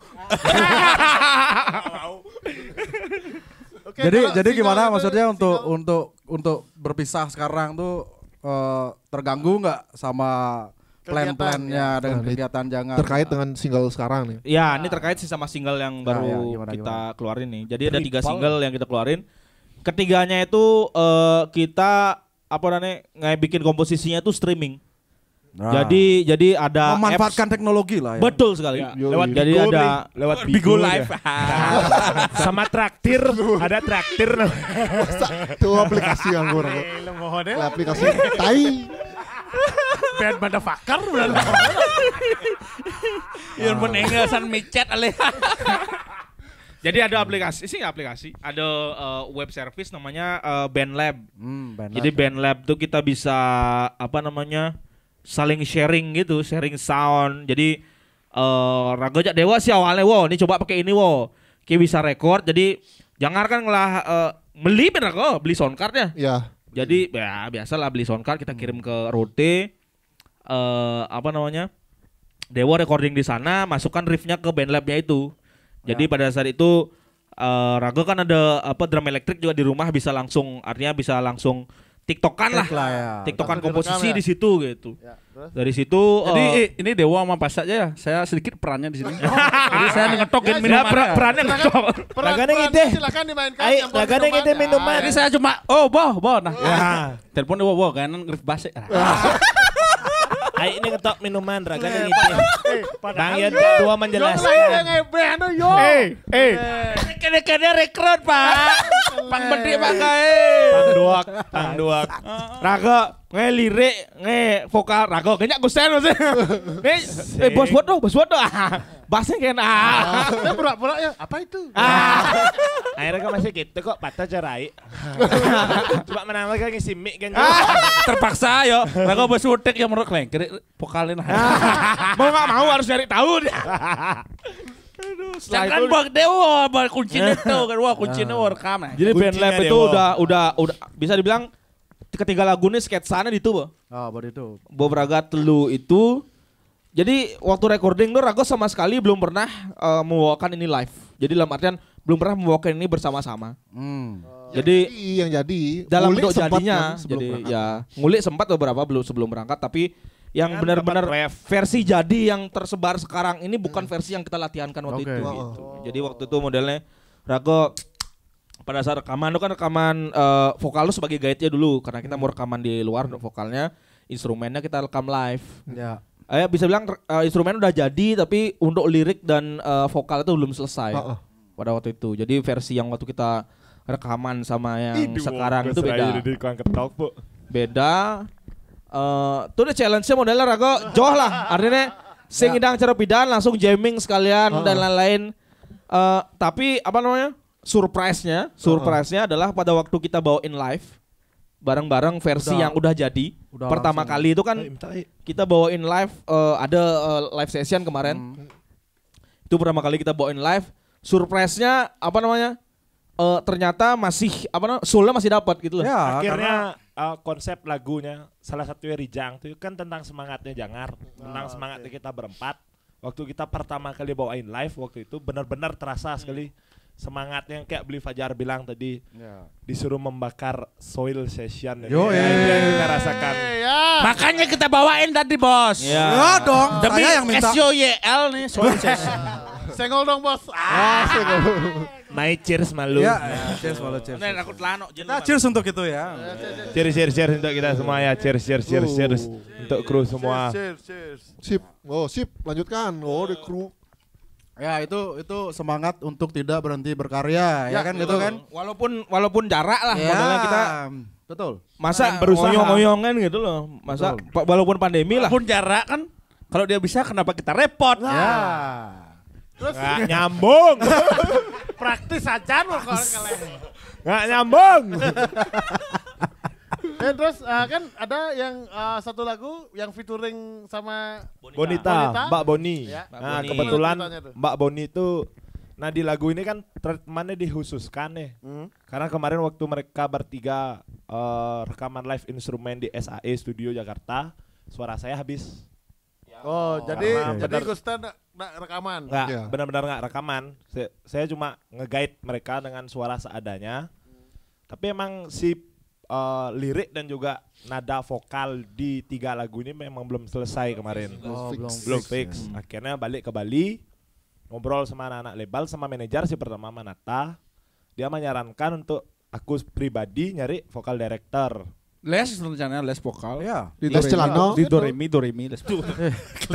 okay, jadi jadi gimana maksudnya untuk single. untuk untuk berpisah sekarang tuh uh, terganggu nggak sama plan-plannya ya. dengan nah, kegiatan jangan terkait nah. dengan single sekarang nih. Ya, ini terkait sih sama single yang ya, baru nah, ya, gimana, kita gimana. keluarin nih. Jadi ada tiga single yang kita keluarin ketiganya itu uh, kita apa namanya nggak bikin komposisinya itu streaming. Nah. Jadi jadi ada memanfaatkan apps. teknologi lah ya. Betul sekali. Ya. Lewat jadi Bigo, ada lewat Bigo, Bigo ya. Live. Ya. (laughs) Sama traktir, ada traktir. Itu aplikasi yang gue. Ya. Aplikasi tai. Bad Fakar. Yang menengasan micet alih. (laughs) Jadi ada aplikasi sih aplikasi, ada uh, web service namanya uh, eh, BandLab. Hmm, BandLab. Jadi ya. BandLab tuh kita bisa apa namanya? saling sharing gitu, sharing sound. Jadi eh uh, Ragoja Dewa sih awalnya wow, ini coba pakai ini wow. Kita bisa record. Jadi jangan kan ngelah uh, beli bener kok, beli sound ya. Iya. Jadi ya lah beli sound card kita kirim ke Rote uh, apa namanya? Dewa recording di sana, masukkan riffnya ke Band bandlabnya itu. Jadi ya. pada saat itu uh, eh, Rago kan ada apa drum elektrik juga di rumah bisa langsung artinya bisa langsung tiktokan lah, lah ya. tiktokan komposisi ya. di situ gitu. Ya, Dari situ jadi uh, ini Dewa sama Pasak aja ya. Saya sedikit perannya di sini. (laughs) jadi saya ngetokin ya, minuman. Per perannya ngetok. Lagane ngide. Silakan dimainkan. Ai, yang ngide minuman. Jadi saya cuma oh boh boh nah. Ya. Telepon Dewa boh kanan ngerif basik. (laughs) Ayo ini ketok minuman raga eh, ini. Eh, Bang Yon dua menjelaskan. Yo, eh, eh, eh. Kene-kene rekrut, Pak. Pak bedik Pak kae. tang duak, pang duak. Raga nge lirik, nge vokal raga. kenyak gusen Nih, eh bos buat dong, bos buat dong. (laughs) bahasa kayak ah, oh. itu pura-pura ya, apa itu? Ah. (laughs) Akhirnya kan masih gitu kok, patah cerai. Coba menang lagi ngisi mic kan. Ah. (laughs) Terpaksa yo, lah kok bos utek yang menurut klengker, pokalin. Ah. (laughs) Mau gak mau harus cari tahu dia. Jangan bang dewa, bang kunci itu, kan, wah kuncinya ah. eh. wah rekam. Jadi band lab itu udah, udah, udah bisa dibilang ketiga lagu ini sketsanya di itu, Oh, baru itu. Bobraga Telu itu, jadi waktu recording tuh Rago sama sekali belum pernah uh, membawakan ini live. Jadi dalam artian belum pernah membawakan ini bersama-sama. Hmm. Oh, jadi yang jadi dalam bentuk jadinya kan jadi berangkat. ya ngulik sempat beberapa belum sebelum berangkat tapi yang benar-benar versi jadi yang tersebar sekarang ini bukan hmm. versi yang kita latihankan waktu okay. itu oh. gitu. Oh. Jadi waktu itu modelnya Rago pada saat rekaman itu kan rekaman uh, vokal lu sebagai guide-nya dulu karena kita mau rekaman di luar untuk vokalnya instrumennya kita rekam live. Ya eh bisa bilang uh, instrumen udah jadi tapi untuk lirik dan uh, vokal itu belum selesai uh -uh. pada waktu itu. Jadi versi yang waktu kita rekaman sama yang Ibu, sekarang itu beda. Jadi ketok, Bu. Beda. Uh, tuh udah challenge-nya modelnya Rago Joh lah artinya sing ya. cara bidan langsung jamming sekalian uh -uh. dan lain-lain. Uh, tapi apa namanya? Surprise-nya, surprise-nya uh -uh. adalah pada waktu kita bawain live barang-barang versi udah, yang udah jadi. Udah Pertama langsung. kali itu kan eh, eh. kita bawain live uh, ada uh, live session kemarin. Hmm. Itu pertama kali kita bawain live. Surprise-nya apa namanya? Uh, ternyata masih apa namanya? Soulnya masih dapat gitu loh. Ya, akhirnya uh, konsep lagunya salah yang Rijang itu kan tentang semangatnya Jangar, oh, tentang semangatnya okay. kita berempat. Waktu kita pertama kali bawain live waktu itu benar-benar terasa hmm. sekali semangatnya kayak beli Fajar bilang tadi yeah. disuruh membakar soil session yo ya, yang eh. kita rasakan yeah. makanya kita bawain tadi bos ya yeah. yeah, dong demi yang minta. L nih soil session (laughs) sengol dong bos ah. ah my cheers malu yeah, cheers malu cheers, nah, aku telano nah, cheers untuk itu ya cheers cheers cheers untuk kita semua ya cheers cheers cheers cheers, cheers. Uh. untuk kru semua cheers, cheers, cheers. sip oh sip lanjutkan oh di kru Ya itu itu semangat untuk tidak berhenti berkarya ya, ya kan gitu betul. gitu kan. Walaupun walaupun jarak lah ya, modalnya kita betul. Masa nah, berusaha ngoyong-ngoyongan gitu loh. Masa betul. walaupun pandemi lah. Walaupun jarak kan kalau dia bisa kenapa kita repot? Ya. Nah. Terus Nggak nyambung. (laughs) Praktis aja loh kalau Nggak nyambung. (laughs) terus uh, kan ada yang uh, satu lagu yang featuring sama Bonita, Bonita, Bonita. Mbak Boni. Ya. nah, Boni. kebetulan Mbak Boni itu Nah di lagu ini kan treatmentnya dihususkan nih ya. hmm. Karena kemarin waktu mereka bertiga uh, rekaman live instrumen di SAE Studio Jakarta Suara saya habis Oh, oh jadi jadi Gustan nggak rekaman? Nggak, iya. benar-benar nggak rekaman. Saya, saya cuma nge-guide mereka dengan suara seadanya. Hmm. Tapi emang si uh, lirik dan juga nada vokal di tiga lagu ini memang belum selesai kemarin. Oh, belum fix. Belum fix. Hmm. Akhirnya balik ke Bali, ngobrol sama anak-anak label sama manajer si pertama Manata. Dia menyarankan untuk aku pribadi nyari vokal director. Les rencananya les vokal. Ya. Di les celana. Di doremi doremi les. (laughs)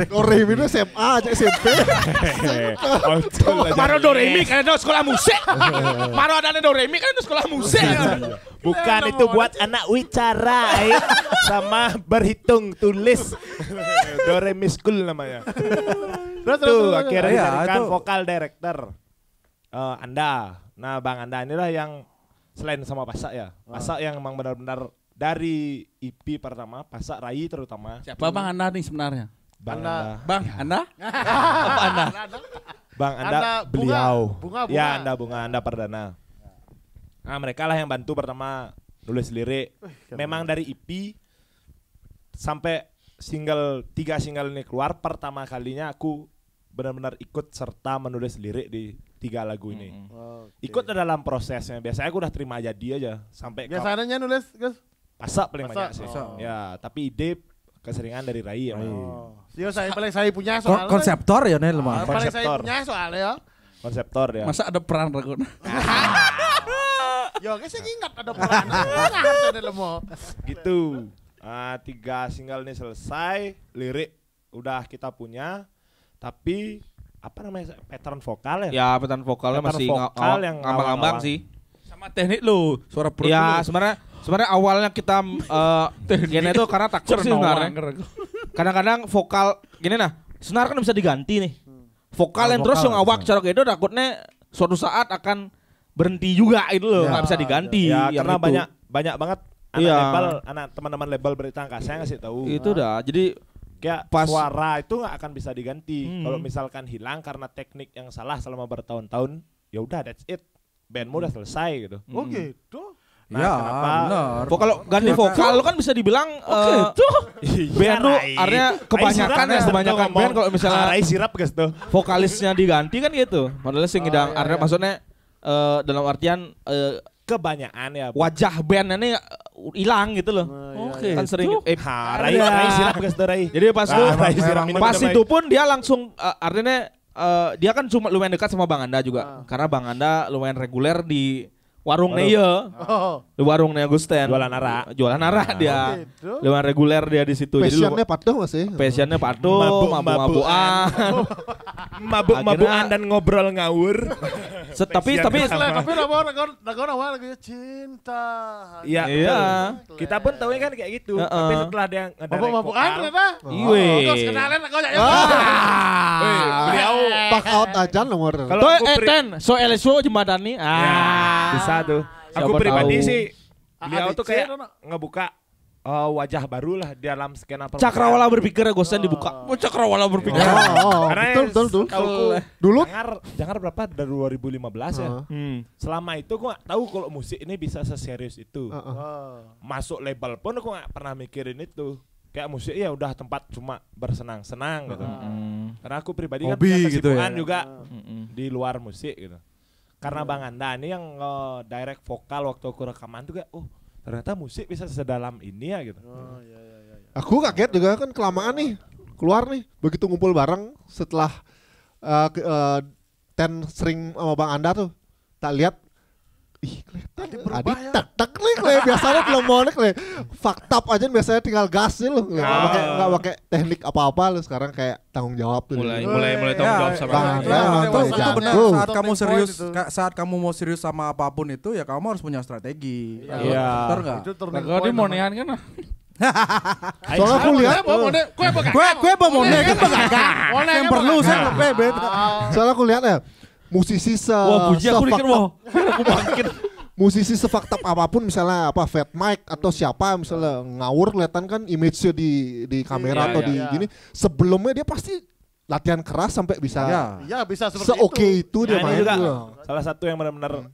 Doremi itu SMA aja SMP. (laughs) Oh, Maro doremi karena itu sekolah musik. (laughs) Maro ada doremi karena itu sekolah musik. Iya. Bukan iya, itu buat anak wicara sama berhitung tulis. doremi school namanya. Terus terus akhirnya kan vokal director. Eh, Anda. Nah, Bang Anda inilah yang selain sama Pasak ya. Ah. Pasak yang memang benar-benar dari IP pertama, Pasak Rai terutama. Siapa Bang Anda nih sebenarnya? Bang Anda. anda. Bang ya. Anda? (laughs) Apa Anda? Bang Anda, anda beliau. Bunga, ya, bunga. Ya Anda bunga Anda perdana. Nah mereka lah yang bantu pertama nulis lirik. Memang dari IP sampai single tiga single ini keluar pertama kalinya aku benar-benar ikut serta menulis lirik di tiga lagu ini. Mm -hmm. okay. Ikut dalam prosesnya. Biasanya aku udah terima jadi aja sampai Biasanya nulis, Gus? Pasak paling Pasak. banyak sih. Oh. Ya, tapi ide keseringan dari Rai ya. Oh. Yo saya paling saya punya soal Kon konseptor ya Nel mah. Paling saya punya soal ya. Konseptor ya. Masa ada peran Ragun? (laughs) (laughs) Yo, kayak saya ingat ada peran. (laughs) gitu. Uh, tiga single ini selesai, lirik udah kita punya, tapi apa namanya pattern vokal ya? Ya pattern vokalnya pattern masih vokal ngambang-ngambang sih sama teknik lu, suara perut. Ya, sebenarnya sebenarnya awalnya kita uh, (laughs) gini itu karena takut sih sebenarnya. Kadang-kadang vokal gini nah, senar kan bisa diganti nih. Vokal yang terus yang awak cara gitu takutnya suatu saat akan berhenti juga itu loh, ya, nggak bisa diganti. Ya, ya karena gitu. banyak banyak banget anak ya. label, anak teman-teman label beritangka saya ngasih tahu. Itu nah. dah. Jadi kayak pas suara itu nggak akan bisa diganti. Hmm. Kalau misalkan hilang karena teknik yang salah selama bertahun-tahun, ya udah that's it bandmu udah hmm. selesai gitu. Oh, hmm. Oh gitu. Nah, ya, kenapa? Kalau ganti vokal lu kan bisa dibilang okay, oh, eh, gitu? (laughs) uh, ya, tuh. band artinya kebanyakan ya kebanyakan band kalau misalnya Rai sirap guys tuh. Vokalisnya diganti kan gitu. Padahal sing ngidang oh, iya, artinya iya. maksudnya uh, dalam artian uh, kebanyakan ya. Wajah band ini uh, hilang gitu loh. Oh, Oke. Okay. Iya. Kan sering eh Rai Rai sirap guys tuh Rai. Jadi pas ah, lu pas itu pun dia langsung uh, artinya uh, dia kan cuma lumayan dekat sama Bang Anda juga. uh. Karena Bang Anda lumayan reguler di warungnya iya. Oh. warung warungnya Agusten. Jualan nara. Jualan nara nah. dia. Oh, gitu. Jualan reguler dia di situ. Passionnya patuh masih. Passionnya patuh, mabuk mabuan mabuk (laughs) mabuan dan ngobrol ngawur. (laughs) tapi tapi tapi nama orang awal lagunya cinta. Iya. Iya. Kita pun tahu kan kayak gitu. Tapi setelah dia apa mabuk mabuan apa oh. Iya. Terus kenalan aku ya. Beliau pak out aja nomor. Kalau Eten, eh, so so jembatan nih Ah. Ya, bisa tuh. Siapa aku pribadi tahu. sih beliau tuh kayak ngebuka Oh, wajah baru lah di dalam skena Cakrawala berpikir gue sen dibuka. Oh, Cakrawala berpikir. Oh, oh, oh. Karena betul, betul, betul. Aku, dulu jangar, jangar berapa dari 2015 uh. ya. Uh-huh. Hmm. Selama itu gue gak tahu kalau musik ini bisa seserius itu. Uh -huh. Oh. Masuk label pun gue gak pernah mikirin itu. Kayak musik ya udah tempat cuma bersenang-senang gitu. -uh. gitu. Karena aku pribadi kan Hobi kan punya kesibukan gitu ya. juga uh. di luar musik gitu. Karena Bang Anda ini yang uh, direct vokal waktu aku rekaman tuh kayak, oh ternyata musik bisa sedalam ini ya gitu. Oh, iya, iya, iya. iya. Aku kaget juga kan kelamaan nih keluar nih begitu ngumpul bareng setelah uh, uh, ten sering sama Bang Anda tuh tak lihat ih kelihatan di tak tak nih biasanya belum mau nih le fucked aja biasanya tinggal gas sih lo ah. nggak pakai pakai teknik apa apa lo sekarang kayak tanggung jawab tuh mulai mulai mulai tanggung iya, jawab sama nah, saat kamu serius saat kamu mau serius sama apapun itu ya kamu harus punya strategi iya benar nggak kalau iya. turning point kan ah? (laughs) Soalnya aku lihat Gue gue bawa mone kan pegagak Yang perlu saya beda Soalnya aku lihat ya musisi se Wah, puji aku wah. (laughs) musisi sefaktap apapun misalnya apa Fat Mike atau siapa misalnya ngawur kelihatan kan image-nya di di kamera yeah, atau yeah, di yeah. gini sebelumnya dia pasti latihan keras sampai bisa ya, ya bisa seperti se oke itu, itu dia nah, main juga salah satu yang benar-benar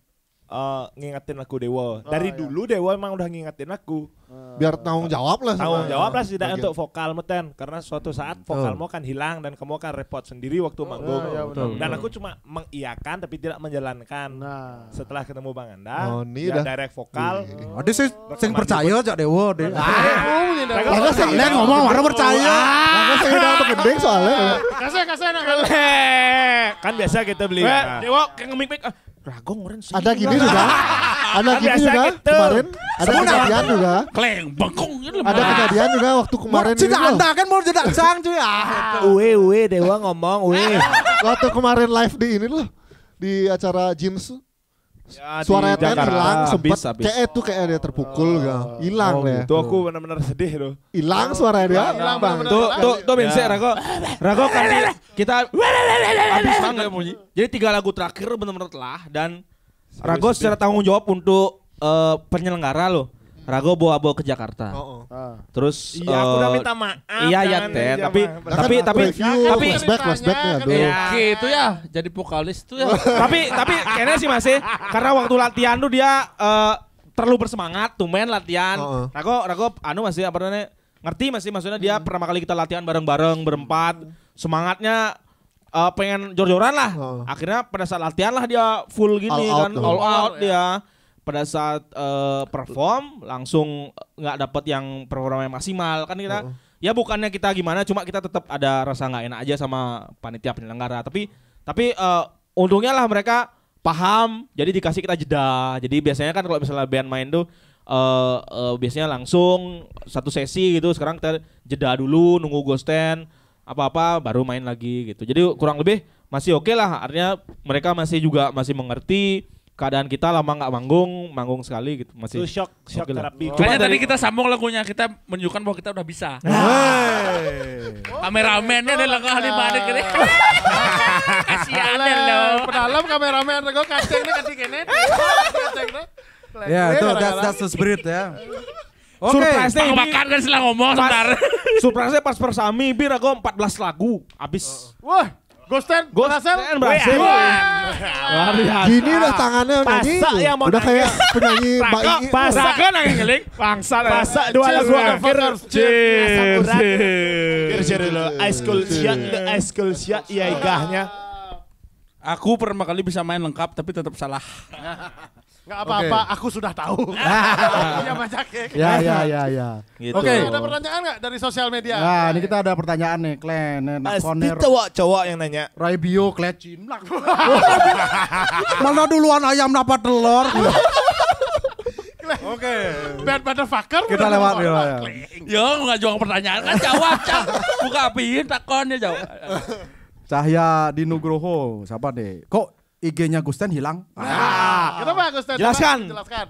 uh, ngingetin aku Dewa. Oh, Dari iya. dulu Dewa emang udah ngingetin aku. Ah. Biar tanggung jawab lah. Tanggung jawab lah tidak untuk vokal meten karena suatu saat vokalmu kan hilang dan kamu akan repot sendiri waktu oh, manggung. Iya, dan aku cuma mengiakan tapi tidak menjalankan. Nah. Setelah ketemu Bang Anda, oh, ini ya dah. direct vokal. Oh. Ada sih sing percaya cak Dewa. sih saya ngomong orang percaya. Lah saya udah gede soalnya. Kasih kasih enak. Kan biasa kita beli. Eh, ah. Dewa kayak ngemik-mik Ragong orang sih. Ada gini juga. ada kan gini juga gitu. kemarin. Ada kejadian juga. Kleng bengkung. Gitu ada kejadian juga waktu kemarin. Cina anda kan mau jedak sang cuy. Ah, gitu. uwe uwe dewa ngomong uwe. Waktu kemarin live di ini loh di acara Jims ya, suara Eten hilang sempat kayak itu kayak dia terpukul oh. gak ya. hilang oh, itu aku benar-benar sedih loh hilang suara dia hilang bang tuh tuh tuh bensin ya. Rago Rago kan kita habis (laughs) banget bunyi jadi tiga lagu terakhir benar-benar telah dan Rago secara tanggung jawab untuk eh, penyelenggara loh Rago bawa bawa ke Jakarta. Oh, oh. Ah. Terus iya, uh, aku udah eh, minta maaf. Iya ya kan? teh, iya, tapi maaf. tapi kan tapi review, tapi flashback flashback ya dulu. Ya. Oke itu ya, jadi vokalis tuh ya. (laughs) tapi tapi kayaknya sih masih karena waktu latihan tuh dia uh, terlalu bersemangat, tuh tumen latihan. Oh, oh. Rago Rago anu masih apa namanya ngerti masih maksudnya dia hmm. pertama kali kita latihan bareng-bareng berempat semangatnya uh, pengen jor-joran lah. Oh, oh. Akhirnya pada saat latihan lah dia full gini all kan, out all out, out ya. dia pada saat uh, perform langsung eh, nggak dapat yang yang maksimal kan kita uh. ya bukannya kita gimana cuma kita tetap ada rasa nggak enak aja sama panitia penyelenggara tapi tapi uh, untungnya lah mereka paham jadi dikasih kita jeda jadi biasanya kan kalau misalnya band main tuh uh, uh, biasanya langsung satu sesi gitu sekarang kita jeda dulu nunggu ghosten apa-apa baru main lagi gitu jadi kurang lebih masih oke okay lah artinya mereka masih juga masih mengerti keadaan kita lama nggak manggung, manggung sekali gitu masih. Itu shock, shock okay terapi. Oh. Cuma tadi kita sambung lagunya, kita menunjukkan bahwa kita udah bisa. Hey. (laughs) (laughs) Kameramennya ada langkah di mana gini. (laughs) Kasihan loh. Pedalam kameramen gue kaceng nih kasih kene. Ya, itu that's, that's the spirit ya. Oke. Okay. Surprise-nya Makan kan setelah ngomong sebentar. Surprise-nya pas persami bir aku 14 lagu habis. -uh. Wah. Ghosten berhasil? berhasil. Gini udah tangannya nyanyi. Udah kayak penyanyi Mbak (laughs) Ii. Pasa kan yang ngeling. Bangsa. Pasa dua lagu akhir. Cheers. Cheers. Cheers. Ice cold Cheers. Ice cold Cheers. Iya, Aku pertama kali bisa main lengkap tapi tetap salah. (laughs) Enggak apa-apa, okay. aku sudah tahu. Iya (laughs) Mas ya. ya ya ya ya. Gitu. Oke, okay. ada pertanyaan enggak dari sosial media? Nah, nah, ini kita ada pertanyaan nih, Klen. Pasti cowok-cowok yang nanya. klen klecin. (laughs) Mana duluan ayam dapat telur? (laughs) Oke. Bad motherfucker. Kita lewat ya. Yo, enggak jawab pertanyaan kan jawab, Cak. Buka piin takon ya jawab. Cahya Dinugroho, siapa deh? Kok IG-nya Gusten hilang. Nah, ah. kenapa gitu, Gusten? Jelaskan. Kenapa? Jelaskan.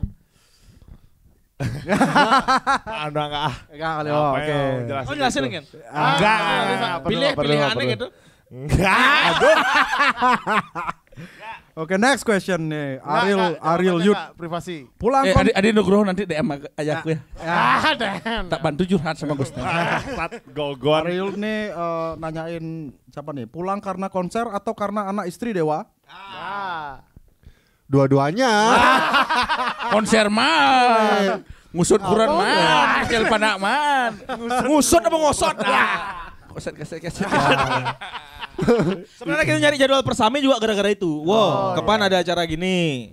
(laughs) Ada enggak ah? Enggak kali. oke. Okay. oh, jelasin gitu. Enggak. Enggak. Pilih pilihannya (laughs) gitu. Enggak. Oke, okay, next question nih. Ariel Ariel Yud. Privasi. Pulang eh, Adi, Adi Nugroho nanti DM aja aku ya. Ah, ya. (laughs) damn. Tak bantu curhat sama Gus. (laughs) Ariel nih uh, nanyain siapa nih? Pulang karena konser atau karena anak istri Dewa? Ah. Dua-duanya. (laughs) konser mah. Ngusut kuran mah. Kecil panak mah. Ngusut apa ngosot? Ngosot keset keset. (laughs) Sebenarnya kita nyari jadwal persami juga gara-gara itu. Wow, oh, kapan iya. ada acara gini?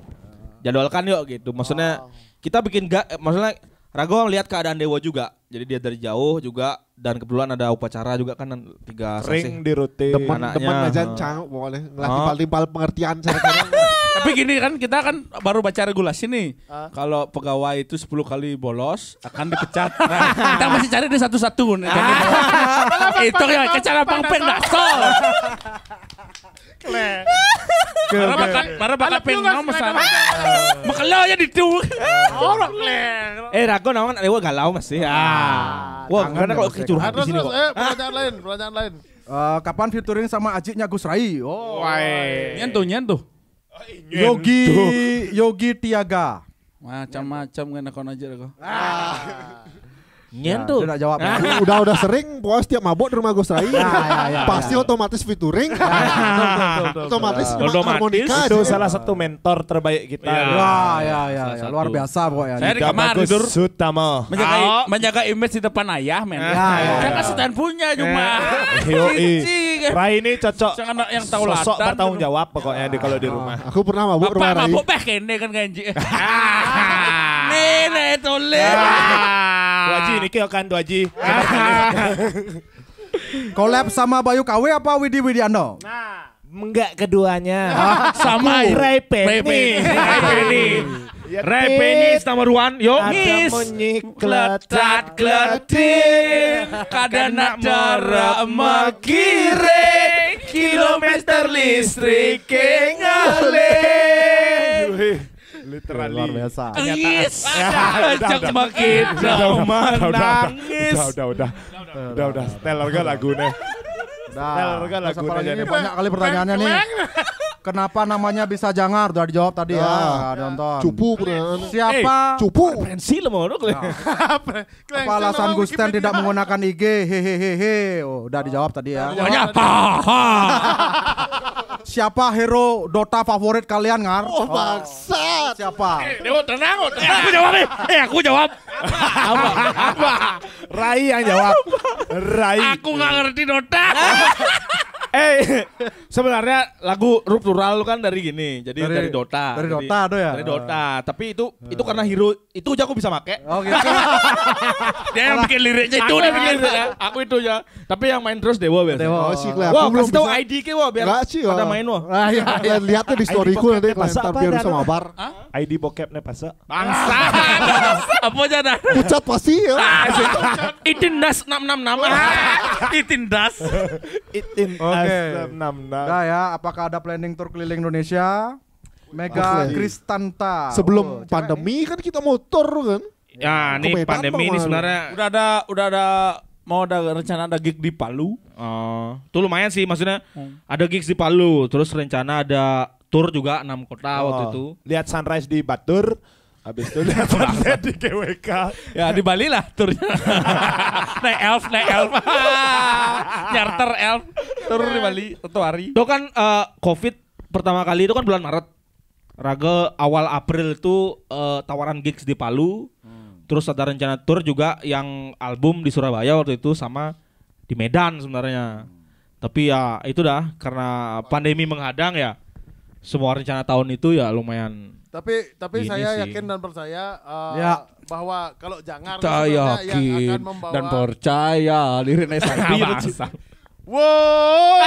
Jadwalkan yuk gitu. Maksudnya oh. kita bikin gak, eh, maksudnya Rago melihat keadaan Dewa juga. Jadi dia dari jauh juga dan kebetulan ada upacara juga kan tiga sesi. Ring di rutin. Teman teman aja cang boleh ngelatih oh. paling pal pengertian saya (laughs) Tapi gini kan kita kan baru baca regulasi nih. Uh. Kalau pegawai itu 10 kali bolos akan dipecat. (laughs) Nah, kita masih cari di satu-satu. Ya kan? ah. itu ya cara pangpen dasar. Kle. Mara bakal mara bakal peng naon Makelo ya ditu. Orang oh, kle. Eh Rago naon ada galau masih. Ah. Wah, karena ya, kalau kecurhat di sini kok. Eh, lain, pelajaran lain. Uh, kapan featuring sama Ajiknya Gus Rai? Oh. Nyentuh nyentuh. Yogi Yogi Tiaga. Macam-macam kena kau najer kau. Ah. Ya, Nyen tuh. Tidak jawab. Nah. udah udah sering puas tiap mabok di rumah Gus Rai. Ya, ya, pasti otomatis featuring. otomatis harmonika. itu salah satu mentor terbaik kita. Ya, ya, ya, ya, luar biasa pokoknya. Saya di kamar tidur. Sutama. Menjaga menjaga image di depan ayah men. Ya, ya, Kan punya cuma. (laughs) Rai ini cocok yang tahu lah. Sosok bertanggung jawab pokoknya di kalau di rumah. Aku pernah mabuk rumah Rai. Mabuk beh kene kan ganjil. Nih, nih, tolong. Wajib Iki kan Aji. Kolab (laughs) sama Bayu KW apa Widi Widiano? Nah, enggak keduanya. Ah. sama Ray Penny. Ray Penny. Ray Penny nomor one. Yo, Nis. Kletat kletin. Kadang darah makire. Kilometer listrik kengaleng literally luar biasa. Oh, nangis. cak (laughs) makin jauh nangis Udah udah udah udah udah Stellar kan lagunya. Stellar kan lagunya jadi banyak kali pertanyaannya nih. Kenapa namanya bisa jangar? Udah dijawab tadi ya, ya nonton. Cupu beneran. Siapa? Hey, eh, cupu. Prensi lo mau dong. Apa (laughs) alasan Gusten tidak menggunakan IG? Hehehehe. Oh, udah dijawab tadi ya. Banyak siapa hero Dota favorit kalian ngar? Oh, maksud. Siapa? Eh, Dewo tenang, tenang. Eh, aku jawab nih. Eh, aku jawab. Apa? Apa? Rai yang jawab. Rai. Aku nggak ngerti Dota. (laughs) eh (laughs) sebenarnya lagu ruptural kan dari gini, jadi dari, dari Dota. Dari Dota do ya. Dari Dota, uh. tapi itu eh. itu karena hero itu aja aku bisa make. Oh gitu. (laughs) dia yang bikin liriknya itu dia bikin ya. Aku itu ya. Tapi yang main terus Dewa biasa Dewa. Oh sih lah. Wah, kasih tahu ID ke wah biar Gak sih, pada main wah. Nah, ya, (laughs) ya. lihatnya di storyku nanti ntar biar bisa mabar. ID bokepnya pasa. Bangsa. Apa aja dah. Pucat pasti ya. Itindas ah, 666. Itindas. Itin. Oh, okay. Nah ya, apakah ada planning tour keliling Indonesia? Mega okay. Kristanta. Sebelum oh, pandemi kan kita motor kan. Ya, ini pandemi ini sebenarnya udah ada udah ada mau ada rencana ada gig di Palu. Uh, tuh lumayan sih maksudnya hmm. ada gig di Palu, terus rencana ada tour juga enam kota oh, waktu itu. Lihat sunrise di Batur, Habis itu dia konser di GWK. Ya di Bali lah turnya. (laughs) naik elf, naik elf. (laughs) Nyarter elf. Turun di Bali satu hari. Itu kan uh, COVID pertama kali itu kan bulan Maret. Raga awal April itu uh, tawaran gigs di Palu. Hmm. Terus ada rencana tour juga yang album di Surabaya waktu itu sama di Medan sebenarnya. Hmm. Tapi ya itu dah karena pandemi menghadang ya semua rencana tahun itu ya lumayan tapi tapi Gini saya sih. yakin dan percaya uh, ya. bahwa kalau jangan saya yakin yang akan membawa dan percaya liriknya (laughs) sama. Wow.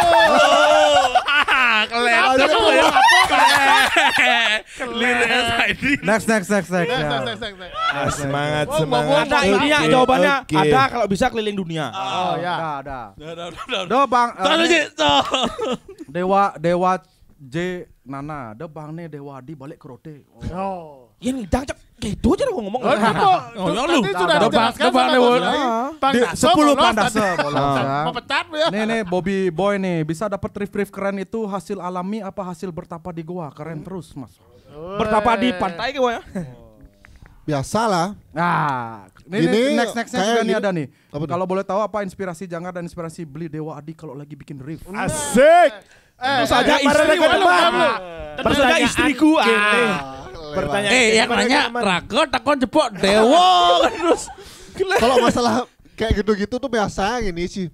keren ya. Liriknya Next next next next. Semangat semangat. Ada ini ya jawabannya. Ada kalau bisa keliling dunia. Ah, oh ya. Ada ada. Do bang. Eh, Dewa Dewa J Nana, ada Bang Ne Adi balik ke Rote. Oh. oh. Ini iya dang cak gitu aja gua ngomong. Oh, gitu. Oh, ya lu. Sudah bang sama Bang Dewadi. Sepuluh pandasem. Mau pecat ya. Nih nih, Bobby Boy nih, bisa dapat riff-riff keren itu hasil alami apa hasil bertapa di gua? Keren terus, Mas. Bertapa di pantai gua ya. Biasalah. Nah, ini, ini next next next juga ada nih. Kalau boleh tahu apa inspirasi jangan dan inspirasi beli Dewa Adi kalau lagi bikin riff? Asik. Eh, saja istri Tentu saja istriku. Ah. Ah, eh. Pertanyaan. Eh, yang nanya Raga takon jebok dewo (laughs) terus. Kalau masalah kayak gitu-gitu tuh biasa gini sih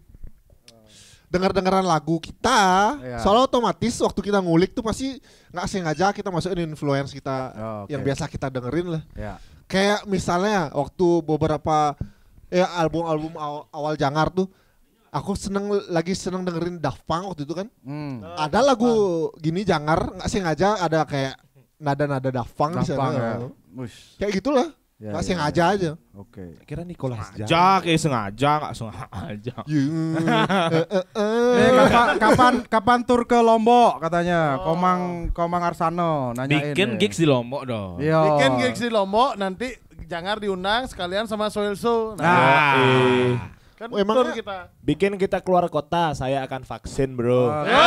dengar-dengaran lagu kita iya. soalnya otomatis waktu kita ngulik tuh pasti nggak sengaja kita masukin influence kita oh, okay. yang biasa kita dengerin lah iya. kayak misalnya waktu beberapa ya album-album awal, awal Jangar tuh aku seneng lagi seneng dengerin Daft Punk waktu itu kan. Hmm. Uh, ada lagu Punk. gini jangar nggak sih sengaja ada kayak nada-nada Daft Punk di sana. Ya. Kayak gitulah. Ya, gak ya, sengaja ya. aja. Oke. Okay. Kira Nicholas Jack. kayak sengaja, gak sengaja. (laughs) Eh, eh, eh. eh, kapan, kapan kapan tur ke Lombok katanya. Oh. Komang Komang Arsano nanyain. Bikin gigs di Lombok dong. Yo. Iya. Bikin gigs di Lombok nanti jangan diundang sekalian sama Soil Nah. nah. Eh. Kan oh, emang kita. Bikin kita keluar kota, saya akan vaksin, Bro. Ah. Ya. Iya.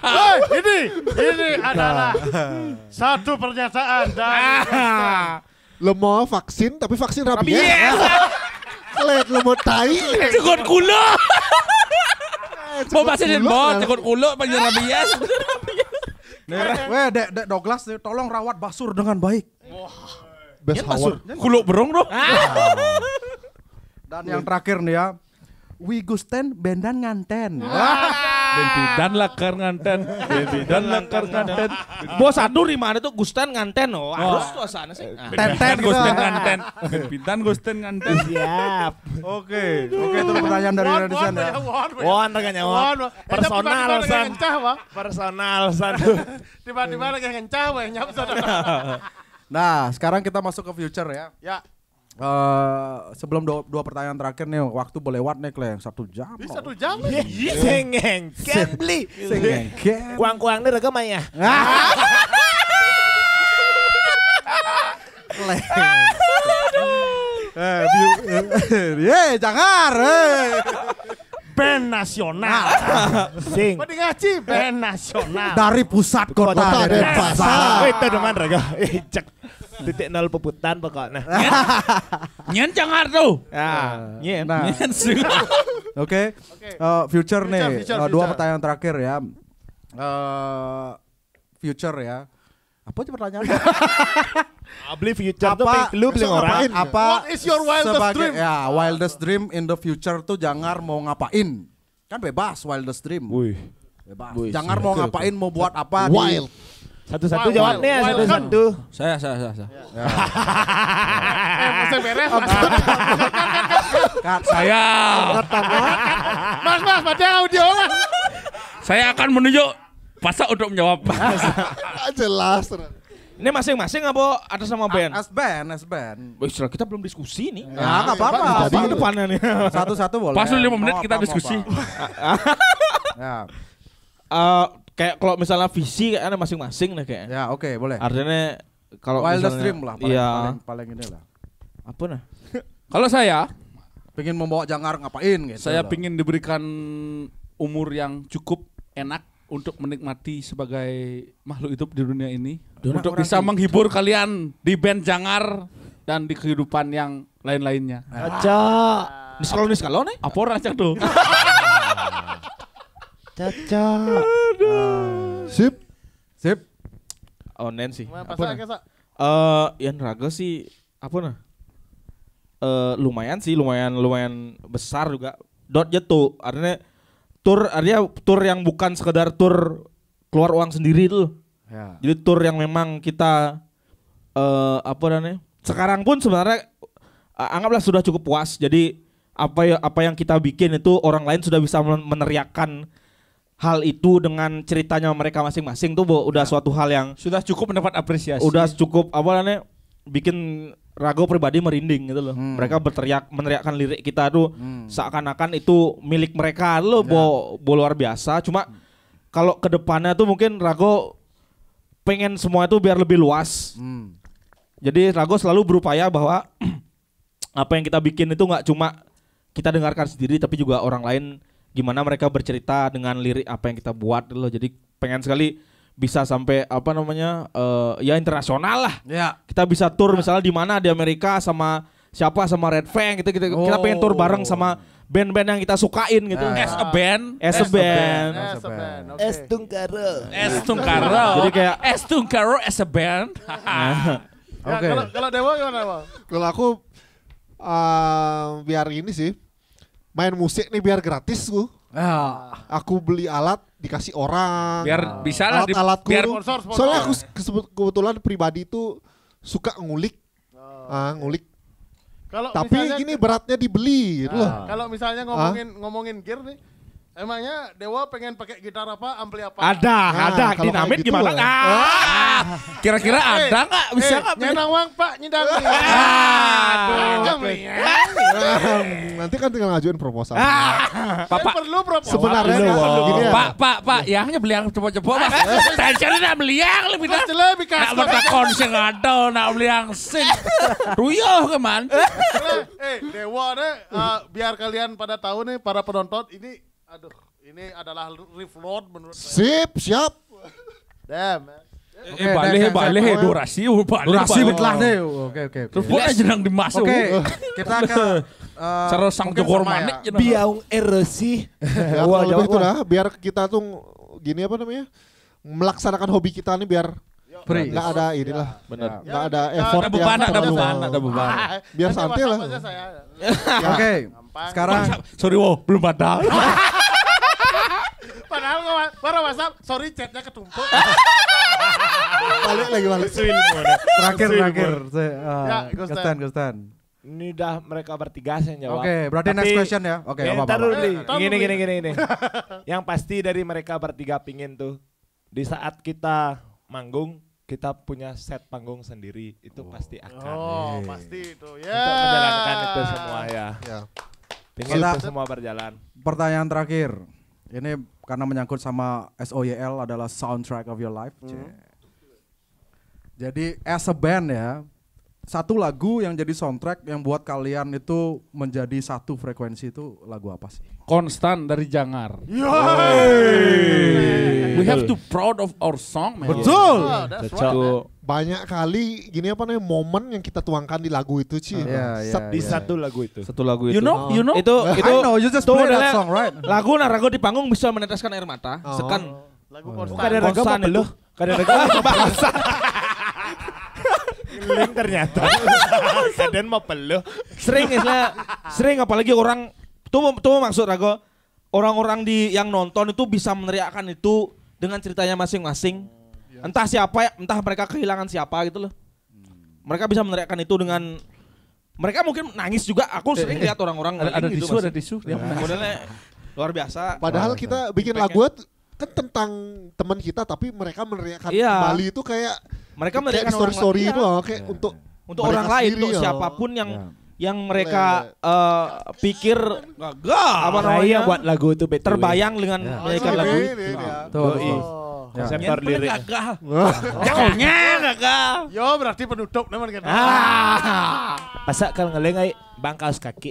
Hey, ini ini adalah nah. satu pernyataan dari nah. Lo mau vaksin tapi vaksin rapi Rabies. Ya? Lihat lo mau tai. Cukup kulo. Eh, mau vaksin mau cukup kulo (laughs) rapi ya Weh, dek, dek Douglas, tolong rawat basur dengan baik. Wah. Best Howard. Kuluk berong, dong. Dan yang terakhir nih ya. We Gusten bendan nganten. Ah. Dan lakar nganten, Dan lakar nganten. Bos aduh di mana tuh Gusten nganten oh, harus tuh asana sih. Ah. Tenten gitu. Gusten nganten, bentidan Gusten nganten. Siap. Oke, oke itu pertanyaan dari Radisan ya. Wan ya Wan. Personal san. Personal (laughs) san. Tiba-tiba lagi ngencah weh (laughs) Nah, sekarang kita masuk ke future ya. Ya. Uh, sebelum dua, dua pertanyaan terakhir nih waktu boleh lewat nih kleng satu jam Bisa satu jam Sengeng, yeah. sengeng. beli kuang kuang nih rekam ya eh jangan eh band nasional. Sing. Mending ngaji band nasional. Dari pusat kota, kota dan pasar. Wih, itu demen raga. Eh, cek titik nol pebutan pokoknya. (laughs) Nyen cengar tuh. Ya, eh, nyen. Nah. Nyen (laughs) Oke. Eh, future nih. Eh, dua pertanyaan terakhir ya. future ya. Apa sih pertanyaannya? (laughs) Abli future apa, tuh lu beli orang Apa, apa What is your wildest sebagai, dream? Ya, wildest dream in the future tuh jangan mau ngapain. Kan bebas wildest dream. Wih. Bebas. Wih, jangan mau ngapain, mau buat apa. Wild. Di, satu-satu jawabnya, satu-satu. Saya, saya, saya. saya. (laughs) Ya. eh, masih beres, kan, kan. saya. Mas, mas, mati audio mas. Saya akan menunjuk pasak untuk menjawab. (laughs) Ah, jelas. Ini masing-masing apa ada sama ah, band? As band, as band. Wih, kita belum diskusi nih. Ya, nah, enggak apa-apa. Tadi ke depannya nih. Satu-satu boleh. Pas 5 menit kita diskusi. (laughs) Ya. Uh, kayak kalau misalnya visi kayaknya masing-masing lah kayak. Ya, oke, okay, boleh. Artinya kalau Wildest Dream lah paling, iya. paling paling ini lah. Apa nah? (laughs) kalau saya pengen membawa Jangar ngapain gitu. Saya ingin pengen diberikan umur yang cukup enak untuk menikmati sebagai makhluk hidup di dunia ini. untuk bisa menghibur kalian di band Jangar dan di kehidupan yang lain-lainnya. Aja. Ah. Niskalon kalau nih. Eh? Apa aja tuh? (laughs) Caca. Sip. Sip. Onen sih. Eh, ya apa nah? Eh, yang raga sih apa nah? uh, lumayan sih, lumayan lumayan besar juga. Dot jatuh, ya artinya tour artinya tour yang bukan sekedar tour keluar uang sendiri tuh. Ya. Jadi tour yang memang kita eh apa namanya? Sekarang pun sebenarnya uh, anggaplah sudah cukup puas. Jadi apa ya, apa yang kita bikin itu orang lain sudah bisa meneriakkan hal itu dengan ceritanya mereka masing-masing tuh udah nah, suatu hal yang sudah cukup mendapat apresiasi. Udah cukup apa namanya bikin Rago pribadi merinding gitu loh. Hmm. Mereka berteriak meneriakkan lirik kita tuh hmm. seakan-akan itu milik mereka loh, nah. bo, bo luar biasa. Cuma hmm. kalau kedepannya tuh mungkin Rago pengen semua itu biar lebih luas. Hmm. Jadi Rago selalu berupaya bahwa (clears throat) apa yang kita bikin itu nggak cuma kita dengarkan sendiri tapi juga orang lain gimana mereka bercerita dengan lirik apa yang kita buat gitu loh. Jadi pengen sekali bisa sampai apa namanya uh, ya internasional lah. Ya. Kita bisa tour ya. misalnya di mana di Amerika sama siapa sama Red Fang gitu, kita Oh. kita pengen tour oh. bareng sama band-band yang kita sukain gitu. uh, as a band, as a band, as a band, as Tungkaro, as Tungkaro. Jadi kayak as Tungkaro as a band. (laughs) Ya, Oke. Kalau kalau Dewa gimana Dewa? Kalau aku uh, biar ini sih main musik nih biar gratis gue. Ah. Aku beli alat dikasih orang. Biar ah. bisa lah alat, alat biar sponsor, sponsor. Soalnya aku kebetulan pribadi itu suka ngulik. Ah, ah ngulik. Kalau Tapi misalnya, gini beratnya dibeli gitu ah. Kalau misalnya ngomongin ah. ngomongin gear nih Emangnya Dewa pengen pakai gitar apa, ampli apa? Ada, nah, ada. Dinamit gitu gimana? Ah. ah. Kira-kira eh, ada nggak? Eh, Bisa nggak? Eh, nyenang uang pak, nyendang. Ah. Aduh. Ehm, nanti kan tinggal ngajuin proposal. Ah. Pak, pak. perlu proposal. Sebenarnya perlu. Gini ya. Pak, pak, pak. Ya hanya beli yang coba-coba pak. (laughs) Tensionnya nggak beli yang lebih dah. Lebih kasar. Nggak mereka konsen ada, nggak beli yang sing. Ruyuh kemana? Eh, Dewa deh. Ah, biar kalian pada tahu nih para penonton ini Aduh, ini adalah Riff Lord menurut saya. Sip, siap. Damn, eh balik eh balik eh durasi uh, balik durasi betlah deh oke oke terus buat aja yang dimasuk oke (laughs) kita ke eh, cara sang jogor manik ya. biang erosi (laughs) wah jauh itu lah biar kita tuh gini apa namanya melaksanakan hobi kita nih biar nggak ada ini lah, ya. Benar. Ya, nggak ada effort ada beban, yang ada beban, ada beban. Biar santai lah. Oke gampang. Sekarang Masa, sorry wow, belum (laughs) padahal. Padahal baru WhatsApp, sorry chatnya ketumpuk. (laughs) balik lagi balik. Terakhir terakhir. Ah, ya, Gustan Gustan. Ini dah mereka bertiga yang jawab. Oke, okay, berarti Tapi, next question ya. Oke, okay, apa-apa. Eh, gini, gini, gini, gini. (laughs) yang pasti dari mereka bertiga pingin tuh di saat kita manggung kita punya set panggung sendiri itu oh. pasti akan. Oh, pasti itu. Ya. Yeah. menjalankan itu semua ya. Yeah. Pengen Kita, semua berjalan. Pertanyaan terakhir. Ini karena menyangkut sama SOYL adalah soundtrack of your life. Hmm. Jadi as a band ya, satu lagu yang jadi soundtrack yang buat kalian itu menjadi satu frekuensi itu lagu apa sih? konstan dari Jangar. We have to proud of our song, man. Betul. Oh, that's right, man. Banyak kali gini apa namanya momen yang kita tuangkan di lagu itu sih. yeah, yeah, iya, Set, yeah. Di iya. satu lagu itu. Satu lagu itu. You know, you know. Itu itu. I know, you just play that song, right? Lagu narago di panggung bisa meneteskan air mata. Oh. Sekan. Lagu oh. konstan. Bukan konstan itu. kadang apa bahasa. (laughs) Link ternyata. Kadang (laughs) (laughs) mau peluh. Sering ya, sering apalagi orang Tuh, tuh maksud aku orang-orang di yang nonton itu bisa meneriakkan itu dengan ceritanya masing-masing. Iya. Entah siapa, ya, entah mereka kehilangan siapa gitu loh. Hmm. Mereka bisa meneriakkan itu dengan mereka mungkin nangis juga. Aku sering eh, eh, lihat orang-orang ada, ada gitu, tisu, ada tisu. Ya, modelnya luar biasa. Padahal kita bikin lagu kan tentang teman kita tapi mereka meneriakkan iya. kembali itu kayak mereka meneriakkan story story itu oke iya. iya. untuk untuk orang lain untuk ya. siapapun yang yang mereka uh, pikir gagah apa namanya buat lagu itu betul. terbayang dengan ya. menyanyikan lagu itu. Nah, tuh, konseptor lirik. Gagah. Jauhnya gagah. Yo berarti penutup namanya kan. Ah. Pasak ah. kalau ngelengai bangkas bangkaus kaki.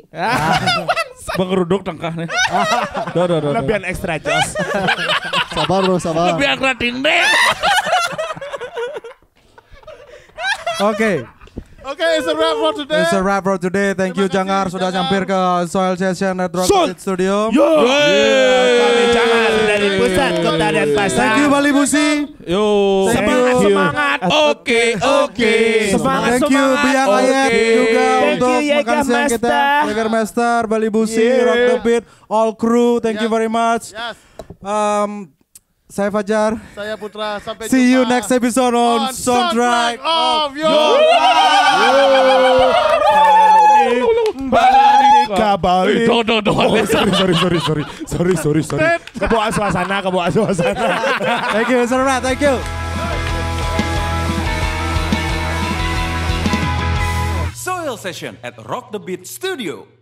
(laughs) mengeruduk tengkah nih. (laughs) Duh, duh, duh. Lebihan ekstra jos. (laughs) sabar loh sabar. Lebihan kerating deh. Oke. Oke, okay, it's a wrap for today. It's a wrap for today. Thank Terima you Jangar sudah Jangar. nyampir ke Soil Session Red Rock Soul. Studio. Yo. Kami Jangar dari pusat kota dan pasar. Thank you Bali Busi. Yo. Semangat semangat. Oke oke. Semangat Thank you Biang okay. Ayat juga thank untuk you, makan siang kita. Yeger Master, Bali Busi, yeah. Rock the Beat, all crew. Thank yeah. you very much. Yes. Um, saya Fajar. Saya Putra. Sampai See jumpa. you next episode on, on Soundtrack, soundtrack of Your, your Life. Balik No no no. sorry sorry sorry sorry sorry sorry sorry. Kebawa suasana, kebawa suasana. thank you, Sarah. Thank you. Soil session at Rock the Beat Studio.